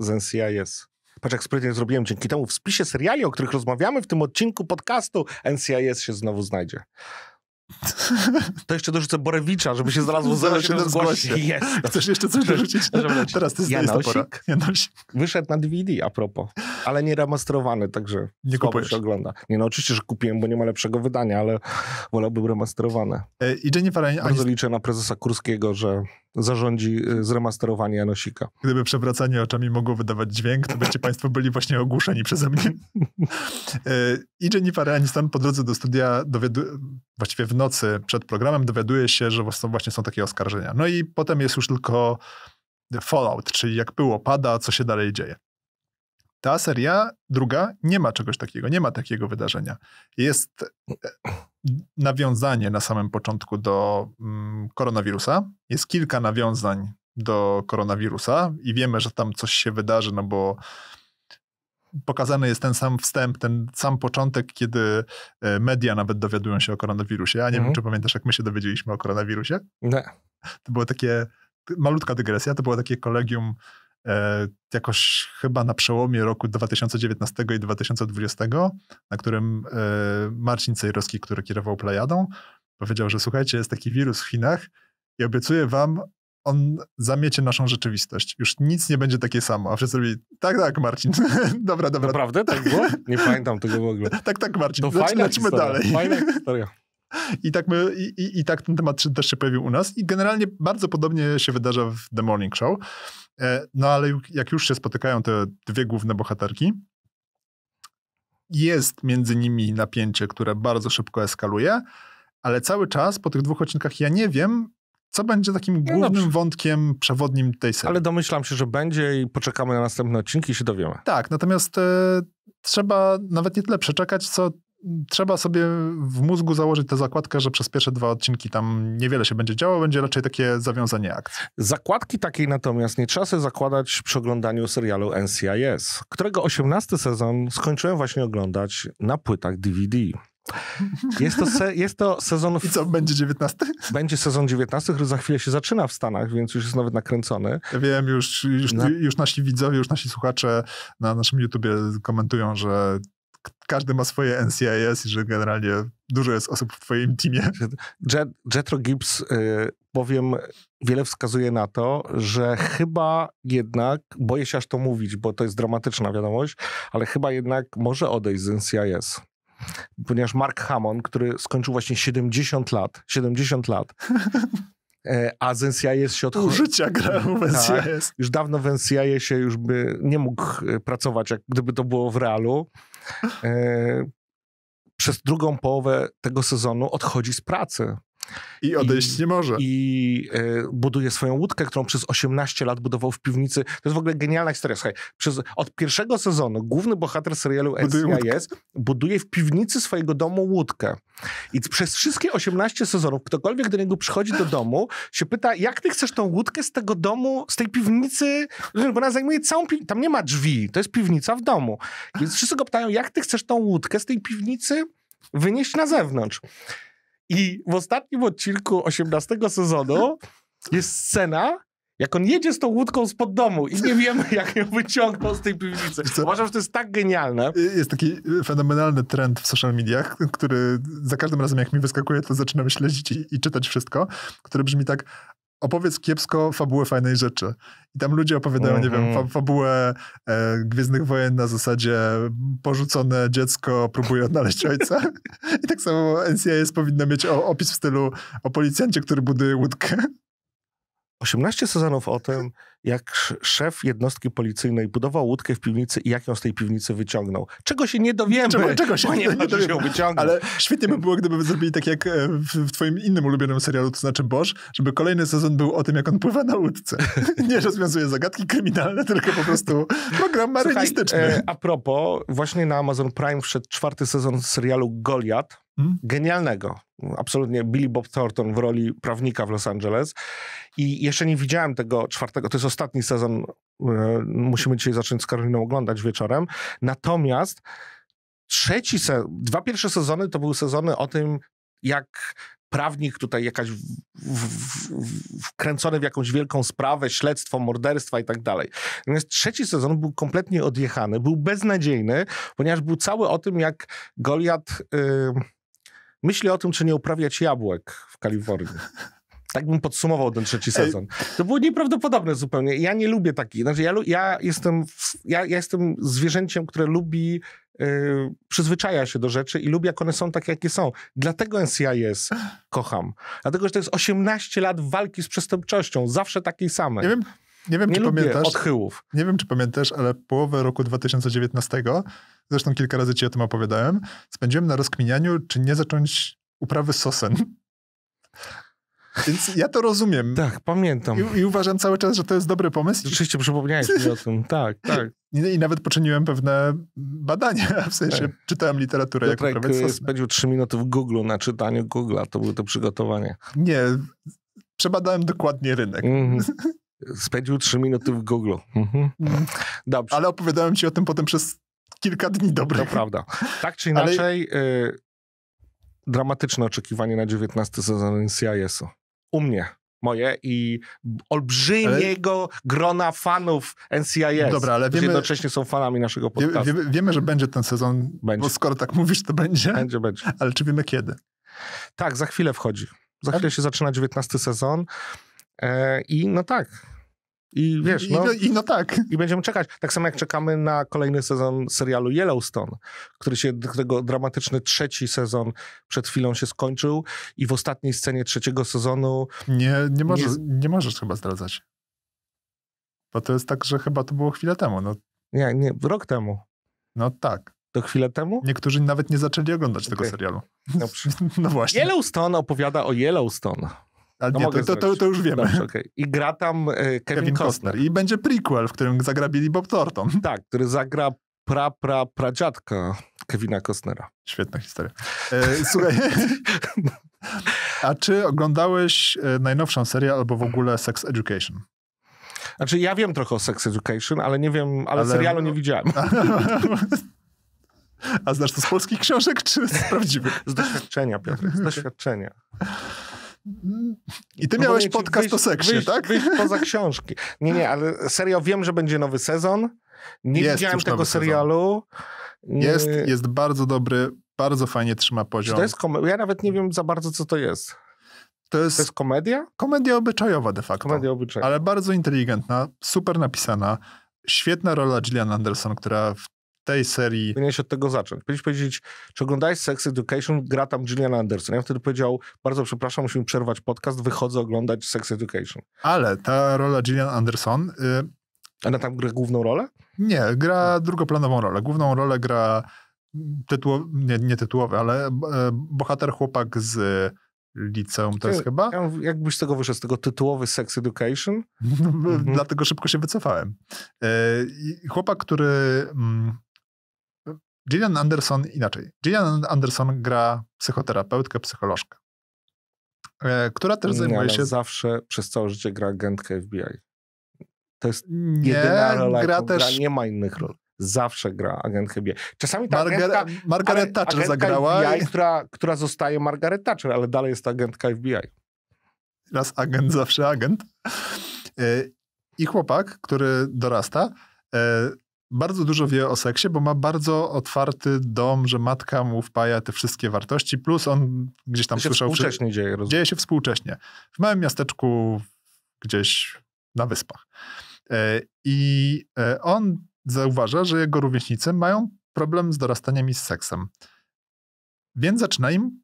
z NCIS. Patrz, jak sprytnie zrobiłem dzięki temu w spisie seriali, o których rozmawiamy w tym odcinku podcastu, NCIS się znowu znajdzie. To jeszcze dorzucę Borewicza, żeby się znalazło 07 zgłosie. Jest. Chcesz jeszcze coś dorzucić? Teraz ty jest Janosik. Janosik. Wyszedł na DVD a propos, ale nie remasterowany, także nie się ogląda. Nie, no oczywiście, że kupiłem, bo nie ma lepszego wydania, ale wolałbym remasterowane. I Jennifer Aniston... Bardzo liczę na prezesa Kurskiego, że zarządzi e, zremasterowanie Janosika. Gdyby przewracanie oczami mogło wydawać dźwięk, to byście Państwo byli właśnie ogłuszeni przeze mnie. E, I Jennifer Aniston po drodze do studia, właściwie w nocy przed programem, dowiaduje się, że właśnie są takie oskarżenia. No i potem jest już tylko fallout, czyli jak było pada, co się dalej dzieje. Ta seria druga nie ma czegoś takiego, nie ma takiego wydarzenia. Jest e, nawiązanie na samym początku do mm, koronawirusa. Jest kilka nawiązań do koronawirusa i wiemy, że tam coś się wydarzy, no bo pokazany jest ten sam wstęp, ten sam początek, kiedy e, media nawet dowiadują się o koronawirusie. Ja nie mhm. wiem, czy pamiętasz, jak my się dowiedzieliśmy o koronawirusie? Nie. To było takie, malutka dygresja, to było takie kolegium E, jakoś chyba na przełomie roku 2019 i 2020, na którym e, Marcin Cejrowski, który kierował Plejadą, powiedział, że słuchajcie, jest taki wirus w Chinach i obiecuję wam, on zamiecie naszą rzeczywistość. Już nic nie będzie takie samo. A wszyscy robili, tak, tak, Marcin. dobra, dobra. Naprawdę tak było? Nie pamiętam tego w ogóle. tak, tak, Marcin. To fajna historia. dalej. Fajna historia. I tak, my, i, i, I tak ten temat też się pojawił u nas i generalnie bardzo podobnie się wydarza w The Morning Show. E, no ale jak już się spotykają te dwie główne bohaterki, jest między nimi napięcie, które bardzo szybko eskaluje, ale cały czas po tych dwóch odcinkach ja nie wiem, co będzie takim no głównym no wątkiem przewodnim tej serii. Ale domyślam się, że będzie i poczekamy na następne odcinki i się dowiemy. Tak, natomiast e, trzeba nawet nie tyle przeczekać, co trzeba sobie w mózgu założyć tę zakładkę, że przez pierwsze dwa odcinki tam niewiele się będzie działo, będzie raczej takie zawiązanie akcji. Zakładki takiej natomiast nie trzeba sobie zakładać przy oglądaniu serialu NCIS, którego 18 sezon skończyłem właśnie oglądać na płytach DVD. Jest to, se, jest to sezon... W... I co, będzie 19? Będzie sezon 19, który za chwilę się zaczyna w Stanach, więc już jest nawet nakręcony. Ja wiem, już, już, na... już nasi widzowie, już nasi słuchacze na naszym YouTubie komentują, że każdy ma swoje NCIS i że generalnie dużo jest osób w twoim teamie. Jet, Jetro Gibbs bowiem y, wiele wskazuje na to, że chyba jednak, boję się aż to mówić, bo to jest dramatyczna wiadomość, ale chyba jednak może odejść z NCIS ponieważ Mark Hammond, który skończył właśnie 70 lat, 70 lat, e, a z NCIS się odchodził. Użycia grał w NCIS. Tak, już dawno w NCIS się już by nie mógł e, pracować, jak gdyby to było w realu. E, przez drugą połowę tego sezonu odchodzi z pracy. I odejść I, nie może. I e, buduje swoją łódkę, którą przez 18 lat budował w piwnicy. To jest w ogóle genialna historia. Słuchaj, przez, od pierwszego sezonu główny bohater serialu NCIS buduje w piwnicy swojego domu łódkę. I przez wszystkie 18 sezonów ktokolwiek do niego przychodzi do domu, się pyta, jak ty chcesz tą łódkę z tego domu, z tej piwnicy, bo ona zajmuje całą piwnicę, tam nie ma drzwi, to jest piwnica w domu. Więc wszyscy go pytają, jak ty chcesz tą łódkę z tej piwnicy wynieść na zewnątrz. I w ostatnim odcinku 18 sezonu jest scena, jak on jedzie z tą łódką spod domu i nie wiemy, jak ją wyciągnął z tej piwnicy. Co? Uważam, że to jest tak genialne. Y, jest taki y, fenomenalny trend w social mediach, który za każdym razem, jak mi wyskakuje, to zaczynam śledzić i, i czytać wszystko, który brzmi tak, opowiedz kiepsko fabułę fajnej rzeczy. I tam ludzie opowiadają, mm -hmm. nie wiem, fa mhm. fabułę e, Gwiezdnych Wojen na zasadzie porzucone dziecko próbuje odnaleźć ojca. I tak samo NCIS powinno mieć o, opis w stylu o policjancie, który buduje łódkę. 18 sezonów o tym, jak szef jednostki policyjnej budował łódkę w piwnicy i jak ją z tej piwnicy wyciągnął. Czego się nie dowiemy, czego, czego się nie, nie dowiemy. Ale świetnie by było, gdyby zrobili tak jak e, w, w twoim innym ulubionym serialu, to znaczy Bosch, żeby kolejny sezon był o tym, jak on pływa na łódce. nie rozwiązuje zagadki kryminalne, tylko po prostu program marynistyczny. Słuchaj, e, a propos, właśnie na Amazon Prime wszedł czwarty sezon serialu Goliath. Genialnego. Absolutnie Billy Bob Thornton w roli prawnika w Los Angeles. I jeszcze nie widziałem tego czwartego, to jest ostatni sezon, e, musimy dzisiaj zacząć z Karoliną oglądać wieczorem. Natomiast trzeci se, dwa pierwsze sezony to były sezony o tym, jak prawnik tutaj jakaś w, w, w, wkręcony w jakąś wielką sprawę, śledztwo, morderstwa i tak dalej. Natomiast trzeci sezon był kompletnie odjechany, był beznadziejny, ponieważ był cały o tym, jak Goliat... Yy, myśli o tym, czy nie uprawiać jabłek w Kalifornii. Tak bym podsumował ten trzeci sezon. To było nieprawdopodobne zupełnie. Ja nie lubię takich. Znaczy ja, ja, jestem, ja, ja jestem zwierzęciem, które lubi, yy, przyzwyczaja się do rzeczy i lubi, jak one są takie, jakie są. Dlatego NCIS kocham. Dlatego, że to jest 18 lat walki z przestępczością, zawsze takiej samej. Nie wiem, nie wiem, nie czy lubię pamiętasz. odchyłów. Nie wiem, czy pamiętasz, ale połowę roku 2019, zresztą kilka razy ci o tym opowiadałem, spędziłem na rozkminianiu, czy nie zacząć uprawy sosen. Więc ja to rozumiem. Tak, pamiętam. I, I, uważam cały czas, że to jest dobry pomysł. Rzeczywiście przypomniałeś mi o tym, tak, tak. I, I, nawet poczyniłem pewne badania, w sensie tak. czytałem literaturę Piotrek jak uprawiać y, sosnę. spędził trzy minuty w Google na czytaniu Google'a, to było to przygotowanie. Nie, przebadałem dokładnie rynek. Mm -hmm. Spędził trzy minuty w Google. Mhm. Dobrze. Ale opowiadałem ci o tym potem przez kilka dni dobrych. To prawda. Tak czy inaczej, Ale... Y, dramatyczne oczekiwanie na 19 sezon NCIS-u. U mnie. Moje i olbrzymiego ale... grona fanów NCIS, Dobra, ale wiemy, jednocześnie są fanami naszego podcastu. Wiemy, wiemy, że będzie ten sezon, będzie. bo skoro tak mówisz, to będzie. Będzie, będzie. Ale czy wiemy kiedy? Tak, za chwilę wchodzi. Za chwilę się zaczyna 19 sezon. E, I no tak. I wiesz, no, I, no- i, no tak. I będziemy czekać. Tak samo jak czekamy na kolejny sezon serialu Yellowstone, który się, którego dramatyczny trzeci sezon przed chwilą się skończył i w ostatniej scenie trzeciego sezonu... Nie, nie, możesz, nie, nie możesz chyba zdradzać. Bo to jest tak, że chyba to było chwilę temu. No. Nie, nie, rok temu. No tak. To chwilę temu? Niektórzy nawet nie zaczęli oglądać okay. tego serialu. no właśnie. Yellowstone opowiada o Yellowstone. Ale no nie, to, to, to, to, już wiemy. Dobrze, okay. I gra tam e, Kevin, Kevin Costner. Costner. I będzie prequel, w którym zagrabili Bob Thornton. Tak, który zagra pra, pra, pradziadka Kevina Costnera. Świetna historia. E, słuchaj, a czy oglądałeś e, najnowszą serię albo w ogóle Sex Education? Znaczy ja wiem trochę o Sex Education, ale nie wiem, ale, ale... serialu nie widziałem. A znasz to z polskich książek, czy z prawdziwych? Z doświadczenia, Piotr, z doświadczenia. I ty miałeś podcast wyjść, o seksie, wyjść, tak? Wyjść poza książki. Nie, nie, ale serio wiem, że będzie nowy sezon. Nie jest widziałem tego serialu. Jest, jest bardzo dobry, bardzo fajnie trzyma poziom. to jest kom- ja nawet nie wiem za bardzo, co to jest. To jest, to jest komedia? Komedia obyczajowa de facto. Komedia obyczajowa. Ale bardzo inteligentna, super napisana. Świetna rola Gillian Anderson, która w tej serii. Powinieneś od tego zacząć. Powinieneś powiedzieć, czy oglądasz Sex Education, gra tam Gillian Anderson. Ja wtedy powiedział, bardzo przepraszam, musimy przerwać podcast, wychodzę oglądać Sex Education. Ale ta rola Gillian Anderson... Y... Ona tam gra główną rolę? Nie, gra drugoplanową rolę. Główną rolę gra tytuł, nie, nie tytułowy, ale e, bohater chłopak z liceum to jest chyba? Ja, jakbyś z tego wyszedł, z tego tytułowy Sex Education? Mhm. Dlatego szybko się wycofałem. E, chłopak, który mm, Gillian Anderson inaczej. Gillian Anderson gra psychoterapeutkę, psycholożkę, e, która też zajmuje nie, się... zawsze przez całe życie gra agentkę FBI. To jest nie, jedyna rola, gra, też... gra, nie ma innych ról. Zawsze gra agentkę FBI. Czasami ta Margar agentka, Margaret Thatcher zagrała. FBI, i... która, która zostaje Margaret Thatcher, ale dalej jest agentka FBI. Raz agent, zawsze agent. E, I chłopak, który dorasta, e, bardzo dużo wie o seksie, bo ma bardzo otwarty dom, że matka mu wpaja te wszystkie wartości, plus on gdzieś tam to się słyszał... współcześnie przy... dzieje. Rozumiem. Dzieje się współcześnie. W małym miasteczku gdzieś na wyspach. E, I e, on zauważa, że jego rówieśnicy mają problem z dorastaniem i z seksem. Więc zaczyna im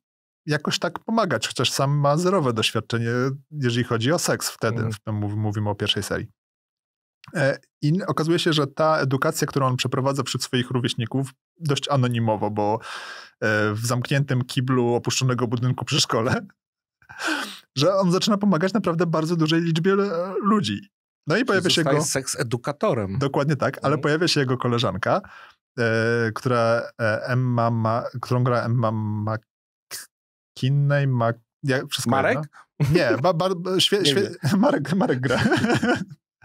jakoś tak pomagać, chociaż sam ma zerowe doświadczenie, jeżeli chodzi o seks wtedy. Mm. Mówimy o pierwszej serii. E, I okazuje się, że ta edukacja, którą on przeprowadza wśród swoich rówieśników, dość anonimowo, bo e, w zamkniętym kiblu opuszczonego budynku przy szkole, że on zaczyna pomagać naprawdę bardzo dużej liczbie e, ludzi. No i pojawia się jego... seks edukatorem. Dokładnie tak, ale mhm. pojawia się jego koleżanka, która Emma ma, którą gra Emma McKinney, ma, ja, Marek? Jedno. Nie, ba, ba, świe, świe, Marek, Marek gra.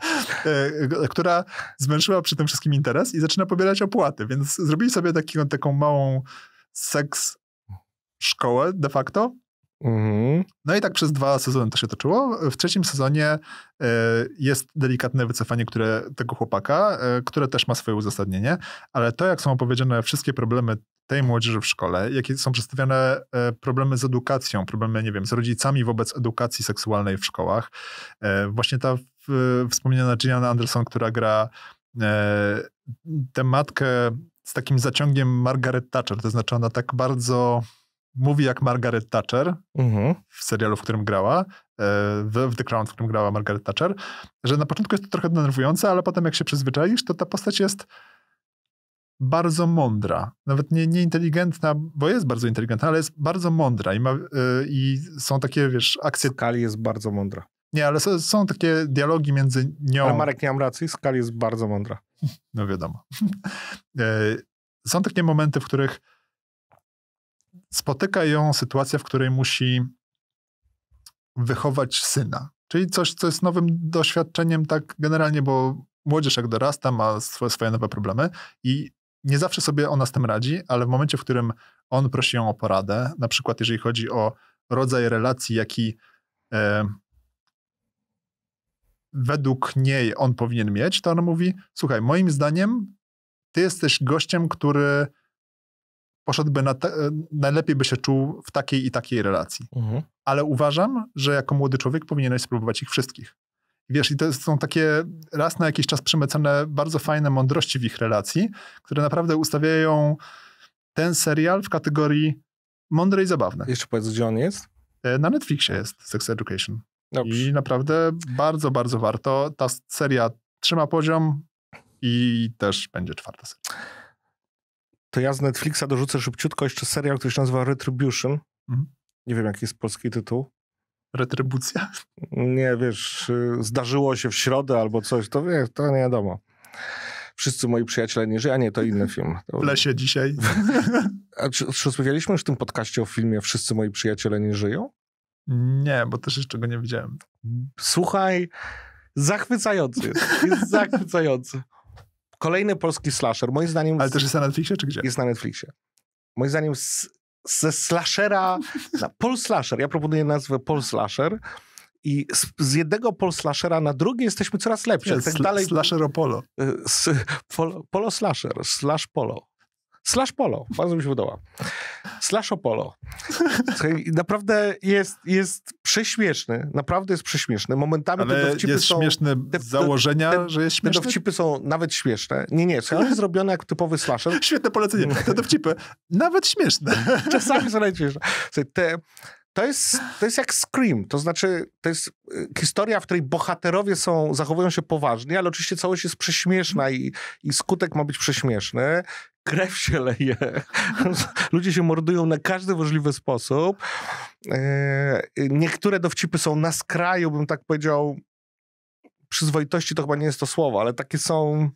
E, która zmęczyła przy tym wszystkim interes i zaczyna pobierać opłaty. Więc zrobili sobie taki, taką małą seks szkołę de facto. Mhm. No i tak przez dwa sezony to się toczyło. W trzecim sezonie e, jest delikatne wycofanie które, tego chłopaka, e, które też ma swoje uzasadnienie, ale to, jak są opowiedziane wszystkie problemy tej młodzieży w szkole, jakie są przedstawiane problemy z edukacją, problemy, nie wiem, z rodzicami wobec edukacji seksualnej w szkołach. Właśnie ta wspomniana Gillian Anderson, która gra e, tę matkę z takim zaciągiem Margaret Thatcher. To znaczy ona tak bardzo mówi jak Margaret Thatcher mhm. w serialu, w którym grała, e, w, w The Crown, w którym grała Margaret Thatcher, że na początku jest to trochę denerwujące, ale potem jak się przyzwyczaisz, to ta postać jest bardzo mądra. Nawet nie, nie inteligentna, bo jest bardzo inteligentna, ale jest bardzo mądra i, ma, yy, i są takie, wiesz, akcje... Kali jest bardzo mądra. Nie, ale są takie dialogi między nią... Ale Marek, nie mam racji, Skali jest bardzo mądra. No wiadomo. E, są takie momenty, w których spotyka ją sytuacja, w której musi wychować syna. Czyli coś, co jest nowym doświadczeniem tak generalnie, bo młodzież jak dorasta ma swoje, swoje nowe problemy i nie zawsze sobie ona z tym radzi, ale w momencie, w którym on prosi ją o poradę, na przykład jeżeli chodzi o rodzaj relacji, jaki e, według niej on powinien mieć, to ona mówi: Słuchaj, moim zdaniem ty jesteś gościem, który poszedłby na te, najlepiej by się czuł w takiej i takiej relacji. Mhm. Ale uważam, że jako młody człowiek powinieneś spróbować ich wszystkich. Wiesz, i to są takie raz na jakiś czas przymycone bardzo fajne mądrości w ich relacji, które naprawdę ustawiają ten serial w kategorii mądre i zabawne. Jeszcze powiedz, gdzie on jest? E, na Netflixie jest Sex Education. Dobrze. I naprawdę bardzo, bardzo warto. Ta seria trzyma poziom i też będzie czwarta seria. To ja z Netflixa dorzucę szybciutko jeszcze serial, który się nazywa Retribution. Mhm. Nie wiem, jaki jest polski tytuł. Retrybucja? Nie, wiesz, y, zdarzyło się w środę albo coś, to wie, to nie wiadomo. Wszyscy moi przyjaciele nie żyją, a nie, to inny film. To... W lesie dzisiaj. a czy, czy rozmawialiśmy już w tym podcaście o filmie Wszyscy moi przyjaciele nie żyją? Nie, bo też jeszcze go nie widziałem. Słuchaj, zachwycający jest. Jest zachwycający. Kolejny polski slasher, moim zdaniem... Ale też jest na Netflixie, czy gdzie? Jest na Netflixie. Moim zdaniem z, ze slashera... Na pol slasher, ja proponuję nazwę pol slasher i z, z jednego pol slashera na drugi jesteśmy coraz lepsi. Jest, tak dalej... Slasheropolo. Y, s, pol, polo slasher, slash polo. Slash Polo. Bardzo mi się podoba. Slash Opolo. naprawdę jest, jest prześmieszny. Naprawdę jest prześmieszny. Momentami Ale te dowcipy jest są... śmieszne te, z założenia, te, że jest śmieszny? Te dowcipy są nawet śmieszne. Nie, nie. Słuchaj, tak? jest zrobiony jak typowy slasher. Świetne polecenie. Te dowcipy nawet śmieszne. Czasami są najśmieszne. Słuchaj, te to jest, to jest jak Scream, to znaczy to jest y, historia, w której bohaterowie są, zachowują się poważnie, ale oczywiście całość jest prześmieszna i, i skutek ma być prześmieszny. Krew się leje, ludzie się mordują na każdy możliwy sposób. E, y, niektóre dowcipy są na skraju, bym tak powiedział, przyzwoitości to chyba nie jest to słowo, ale takie są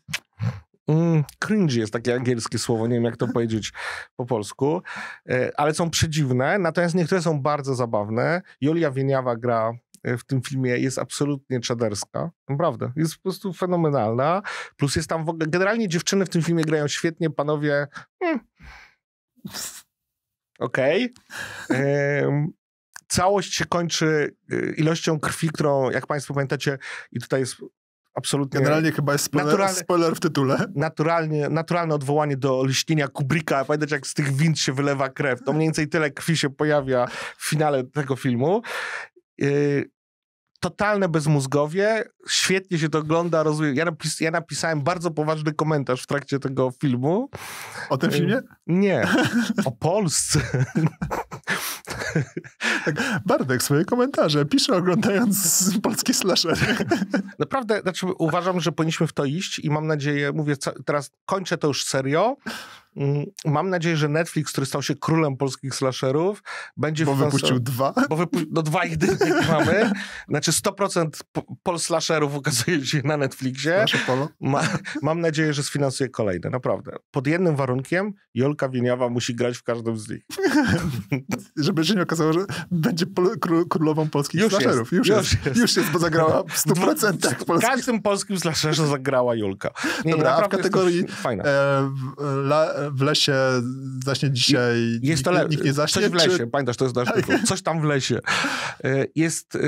mm, cringe jest takie angielskie słowo, nie wiem jak to powiedzieć po polsku, e, ale są przedziwne, natomiast niektóre są bardzo zabawne. Julia Wieniawa gra e, w tym filmie jest absolutnie czaderska. Naprawdę, jest po prostu fenomenalna. Plus jest tam w ogóle, generalnie dziewczyny w tym filmie grają świetnie, panowie... Mm, Okej. Okay. całość się kończy e, ilością krwi, którą, jak Państwo pamiętacie, i tutaj jest Absolutnie. Generalnie chyba jest spoiler, spoiler, w tytule. Naturalnie, naturalne odwołanie do liśnienia Kubricka. Pamiętać, jak z tych wind się wylewa krew. To mniej więcej tyle krwi się pojawia w finale tego filmu. Yy, totalne bezmózgowie, świetnie się to ogląda, rozumiem. Ja, napis, ja, napisałem bardzo poważny komentarz w trakcie tego filmu. O tym y, filmie? Nie, o Polsce tak, Bartek swoje komentarze pisze oglądając polski slasher. Naprawdę, znaczy uważam, że powinniśmy w to iść i mam nadzieję, mówię teraz, kończę to już serio, Mm, mam nadzieję, że Netflix, który stał się królem polskich slasherów, będzie... Bo wypuścił dwa? Bo wypu... no dwa jedynych mamy. Znaczy 100% pol slasherów ukazuje się na Netflixie. Nasze znaczy, polo. Ma... Mam nadzieję, że sfinansuje kolejne, naprawdę. Pod jednym warunkiem Jolka Wieniawa musi grać w każdym z nich. Żeby się nie okazało, że będzie pol... królową polskich już slasherów. Jest. Już, już jest. jest. Już jest, bo zagrała w 100% Dwa... W polskich... każdym polskim slasherze zagrała Jolka. Nie, Dobra, a w kategorii fajna. E, e, la, w lesie zaśnie dzisiaj, jest to le- nikt nie zaśnie. Coś w lesie, czy... pamiętasz, to jest nasz tytuł. Coś tam w lesie. E, jest e,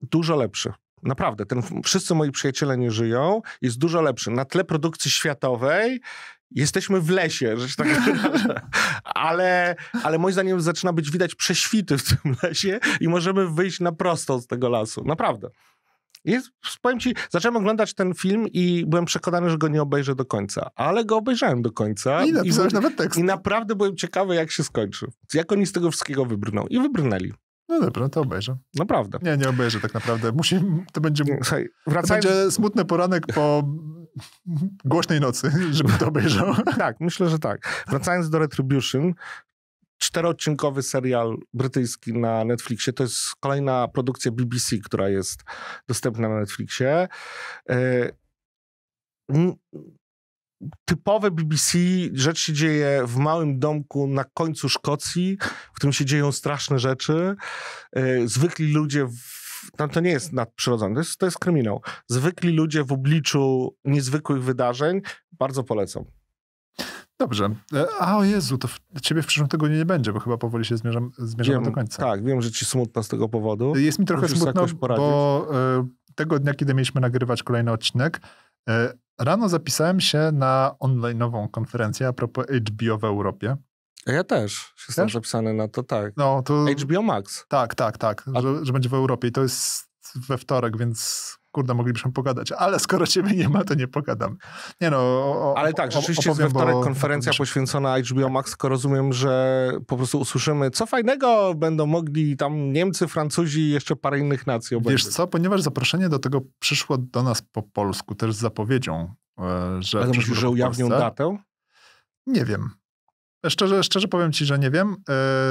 dużo lepszy. Naprawdę, ten, wszyscy moi przyjaciele nie żyją, jest dużo lepszy. Na tle produkcji światowej jesteśmy w lesie, że się tak ale, ale moim zdaniem zaczyna być widać prześwity w tym lesie i możemy wyjść na prosto z tego lasu. Naprawdę jest powiem ci, zacząłem oglądać ten film i byłem przekonany, że go nie obejrzę do końca. Ale go obejrzałem do końca. I napisałeś i nawet tekst. I naprawdę byłem ciekawy, jak się skończy. Jak oni z tego wszystkiego wybrną. I wybrnęli. No dobra, no to obejrzę. Naprawdę. Nie, nie obejrzę tak naprawdę. Musi, to będzie, Słuchaj, wracając... to będzie smutny poranek po głośnej nocy, żeby to obejrzał. tak, myślę, że tak. Wracając do Retribution, czteroodcinkowy serial brytyjski na Netflixie. To jest kolejna produkcja BBC, która jest dostępna na Netflixie. E, typowe BBC, rzecz się dzieje w małym domku na końcu Szkocji, w którym się dzieją straszne rzeczy. E, zwykli ludzie w no to nie jest nadprzyrodzone, to jest, to jest kryminał. Zwykli ludzie w obliczu niezwykłych wydarzeń, bardzo polecam. Dobrze. E, a o Jezu, to w, ciebie w przyszłym tygodniu nie będzie, bo chyba powoli się zmierzam, zmierzam do końca. Tak, wiem, że ci smutno z tego powodu. E, jest mi trochę Musisz smutno, bo e, tego dnia, kiedy mieliśmy nagrywać kolejny odcinek, rano zapisałem się na online'ową konferencję a propos HBO w Europie. Ja też się też? zapisany na to, tak. No, to... HBO Max. Tak, tak, tak, a... że, że będzie w Europie i to jest we wtorek, więc kurde, moglibyśmy pogadać, ale skoro ciebie nie ma, to nie pogadam. Nie no, o, Ale tak, rzeczywiście opowiem, jest we wtorek konferencja bo... poświęcona HBO Max, skoro rozumiem, że po prostu usłyszymy, co fajnego będą mogli tam Niemcy, Francuzi i jeszcze parę innych nacji obejrzeć. Wiesz co, ponieważ zaproszenie do tego przyszło do nas po polsku, też z zapowiedzią, e, że... Ale myślisz, że ujawnią Polsce, datę? Nie wiem. Szczerze, szczerze powiem ci, że nie wiem,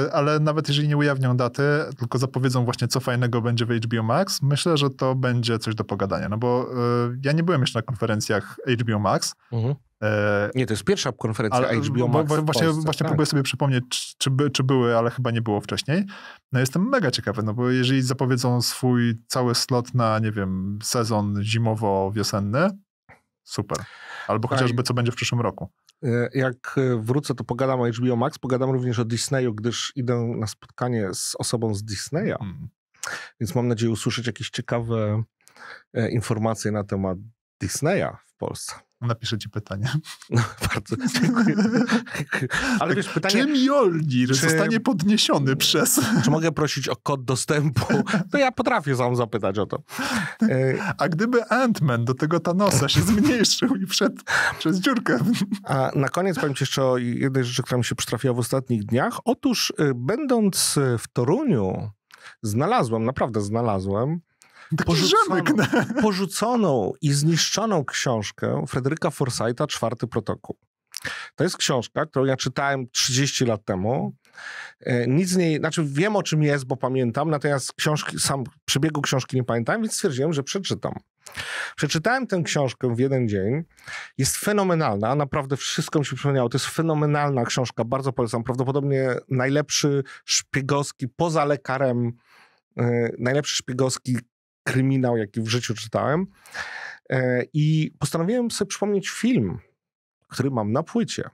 yy, ale nawet jeżeli nie ujawnią daty, tylko zapowiedzą właśnie, co fajnego będzie w HBO Max, myślę, że to będzie coś do pogadania. No bo yy, ja nie byłem jeszcze na konferencjach HBO Max. Mhm. Yy, nie, to jest pierwsza konferencja ale, HBO Max. Bo, właśnie Polsce, właśnie tak. próbuję sobie przypomnieć, czy, czy, czy były, ale chyba nie było wcześniej. No jestem mega ciekawy, no bo jeżeli zapowiedzą swój cały slot na, nie wiem, sezon zimowo-wiosenny, super. Albo tak. chociażby co będzie w przyszłym roku. E, jak e, wrócę, to pogadam o HBO Max, pogadam również o Disneyu, gdyż idę na spotkanie z osobą z Disneya, hmm. więc mam nadzieję usłyszeć jakieś ciekawe e, informacje na temat Disneya w Polsce napiszę ci pytanie. No, bardzo dziękuję. Ale wiesz, tak, pytanie... Czy Jolnir czy... zostanie podniesiony przez... Czy mogę prosić o kod dostępu? To ja potrafię sam zapytać o to. E, A gdyby Ant-Man do tego Thanosa się zmniejszył i wszedł przez dziurkę? A na koniec powiem ci jeszcze o jednej rzeczy, która mi się przytrafiła w ostatnich dniach. Otóż y, będąc y, w Toruniu, znalazłem, naprawdę znalazłem, porzuconą, no. porzuconą i zniszczoną książkę Frederyka Forsyta Czwarty Protokół. To jest książka, którą ja czytałem 30 lat temu. E, nic z niej, znaczy wiem o czym jest, bo pamiętam, natomiast książki, sam przebiegu książki nie pamiętam, więc stwierdziłem, że przeczytam. Przeczytałem tę książkę w jeden dzień. Jest fenomenalna, naprawdę wszystko mi się przypomniało. To jest fenomenalna książka, bardzo polecam. Prawdopodobnie najlepszy szpiegowski poza lekarem e, najlepszy szpiegowski kryminał, jaki w życiu czytałem. E, I postanowiłem sobie przypomnieć film, który mam na płycie.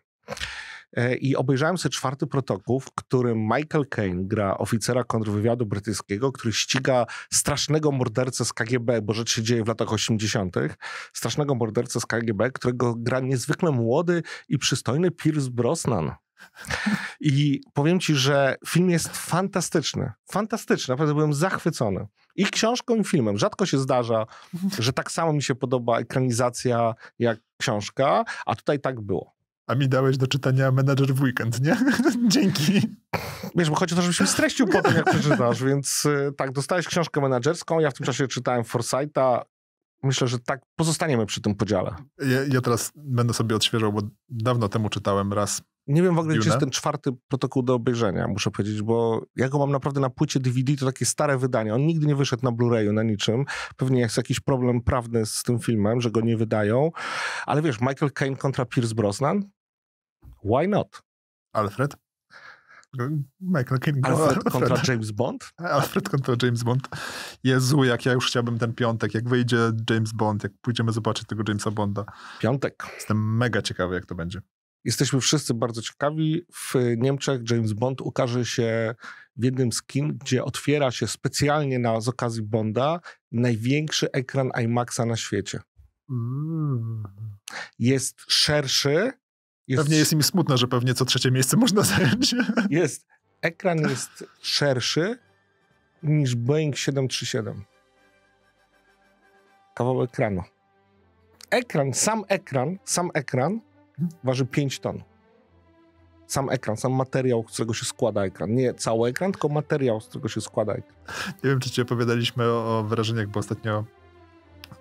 E, I obejrzałem sobie czwarty protokół, w którym Michael Caine gra oficera kontrwywiadu brytyjskiego, który ściga strasznego mordercę z KGB, bo rzecz się dzieje w latach 80., strasznego mordercę z KGB, którego gra niezwykle młody i przystojny Pierce Brosnan. I powiem ci, że film jest fantastyczny. Fantastyczny, naprawdę byłem zachwycony. I książką, i filmem. Rzadko się zdarza, że tak samo mi się podoba ekranizacja jak książka, a tutaj tak było. A mi dałeś do czytania Menadżer w weekend, nie? Dzięki. Wiesz, bo chodzi o to, żebyś mi streścił tym, jak przeczytasz, więc y, tak, dostałeś książkę menadżerską, ja w tym czasie czytałem Forsyta, myślę, że tak pozostaniemy przy tym podziale. Ja, ja, teraz będę sobie odświeżał, bo dawno temu czytałem raz nie wiem w ogóle, czy gdzie jest ten czwarty protokół do obejrzenia, muszę powiedzieć, bo ja go mam naprawdę na płycie DVD, to takie stare wydanie. On nigdy nie wyszedł na Blu-rayu, na niczym. Pewnie jest jakiś problem prawny z tym filmem, że go nie wydają. Ale wiesz, Michael Caine kontra Pierce Brosnan? Why not? Alfred? Michael Caine Alfred, Alfred kontra James Bond? Alfred kontra James Bond. Jezu, jak ja już chciałbym ten piątek, jak wyjdzie James Bond, jak pójdziemy zobaczyć tego Jamesa Bonda. Piątek. Jestem mega ciekawy, jak to będzie. Jesteśmy wszyscy bardzo ciekawi. W Niemczech James Bond ukaże się w jednym z kin, gdzie otwiera się specjalnie na, z okazji Bonda największy ekran IMAXa na świecie. Mm. Jest szerszy. Jest... Pewnie jest im smutno, że pewnie co trzecie miejsce można zająć. Jest. Ekran jest szerszy niż Boeing 737. Kawał ekranu. Ekran, sam ekran, sam ekran waży 5 ton. Sam ekran, sam materiał, z którego się składa ekran. Nie cały ekran, tylko materiał, z którego się składa ekran. Nie wiem, czy ci opowiadaliśmy o, o wrażeniach, bo ostatnio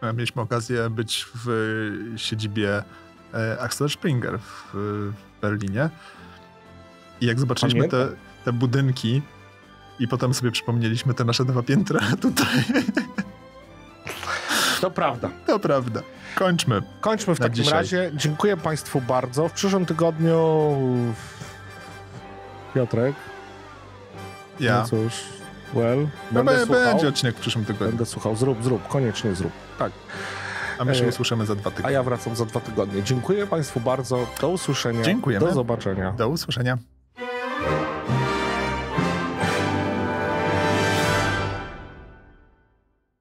e, mieliśmy okazję być w e, siedzibie e, Axel Springer w Berlinie. I jak zobaczyliśmy te, te budynki i potem sobie przypomnieliśmy te nasze dwa piętra tutaj to prawda. To prawda. Kończmy. Kończmy w takim dzisiaj. razie. Dziękuję Państwu bardzo. W przyszłym tygodniu Piotrek. Ja. No cóż, well. No będę no, słuchał. Będzie odcinek w przyszłym tygodniu. Będę słuchał. Zrób, zrób. Koniecznie zrób. Tak. A my się usłyszymy e, za dwa tygodnie. A ja wracam za dwa tygodnie. Dziękuję Państwu bardzo. Do usłyszenia. Dziękujemy. Do zobaczenia. Do usłyszenia.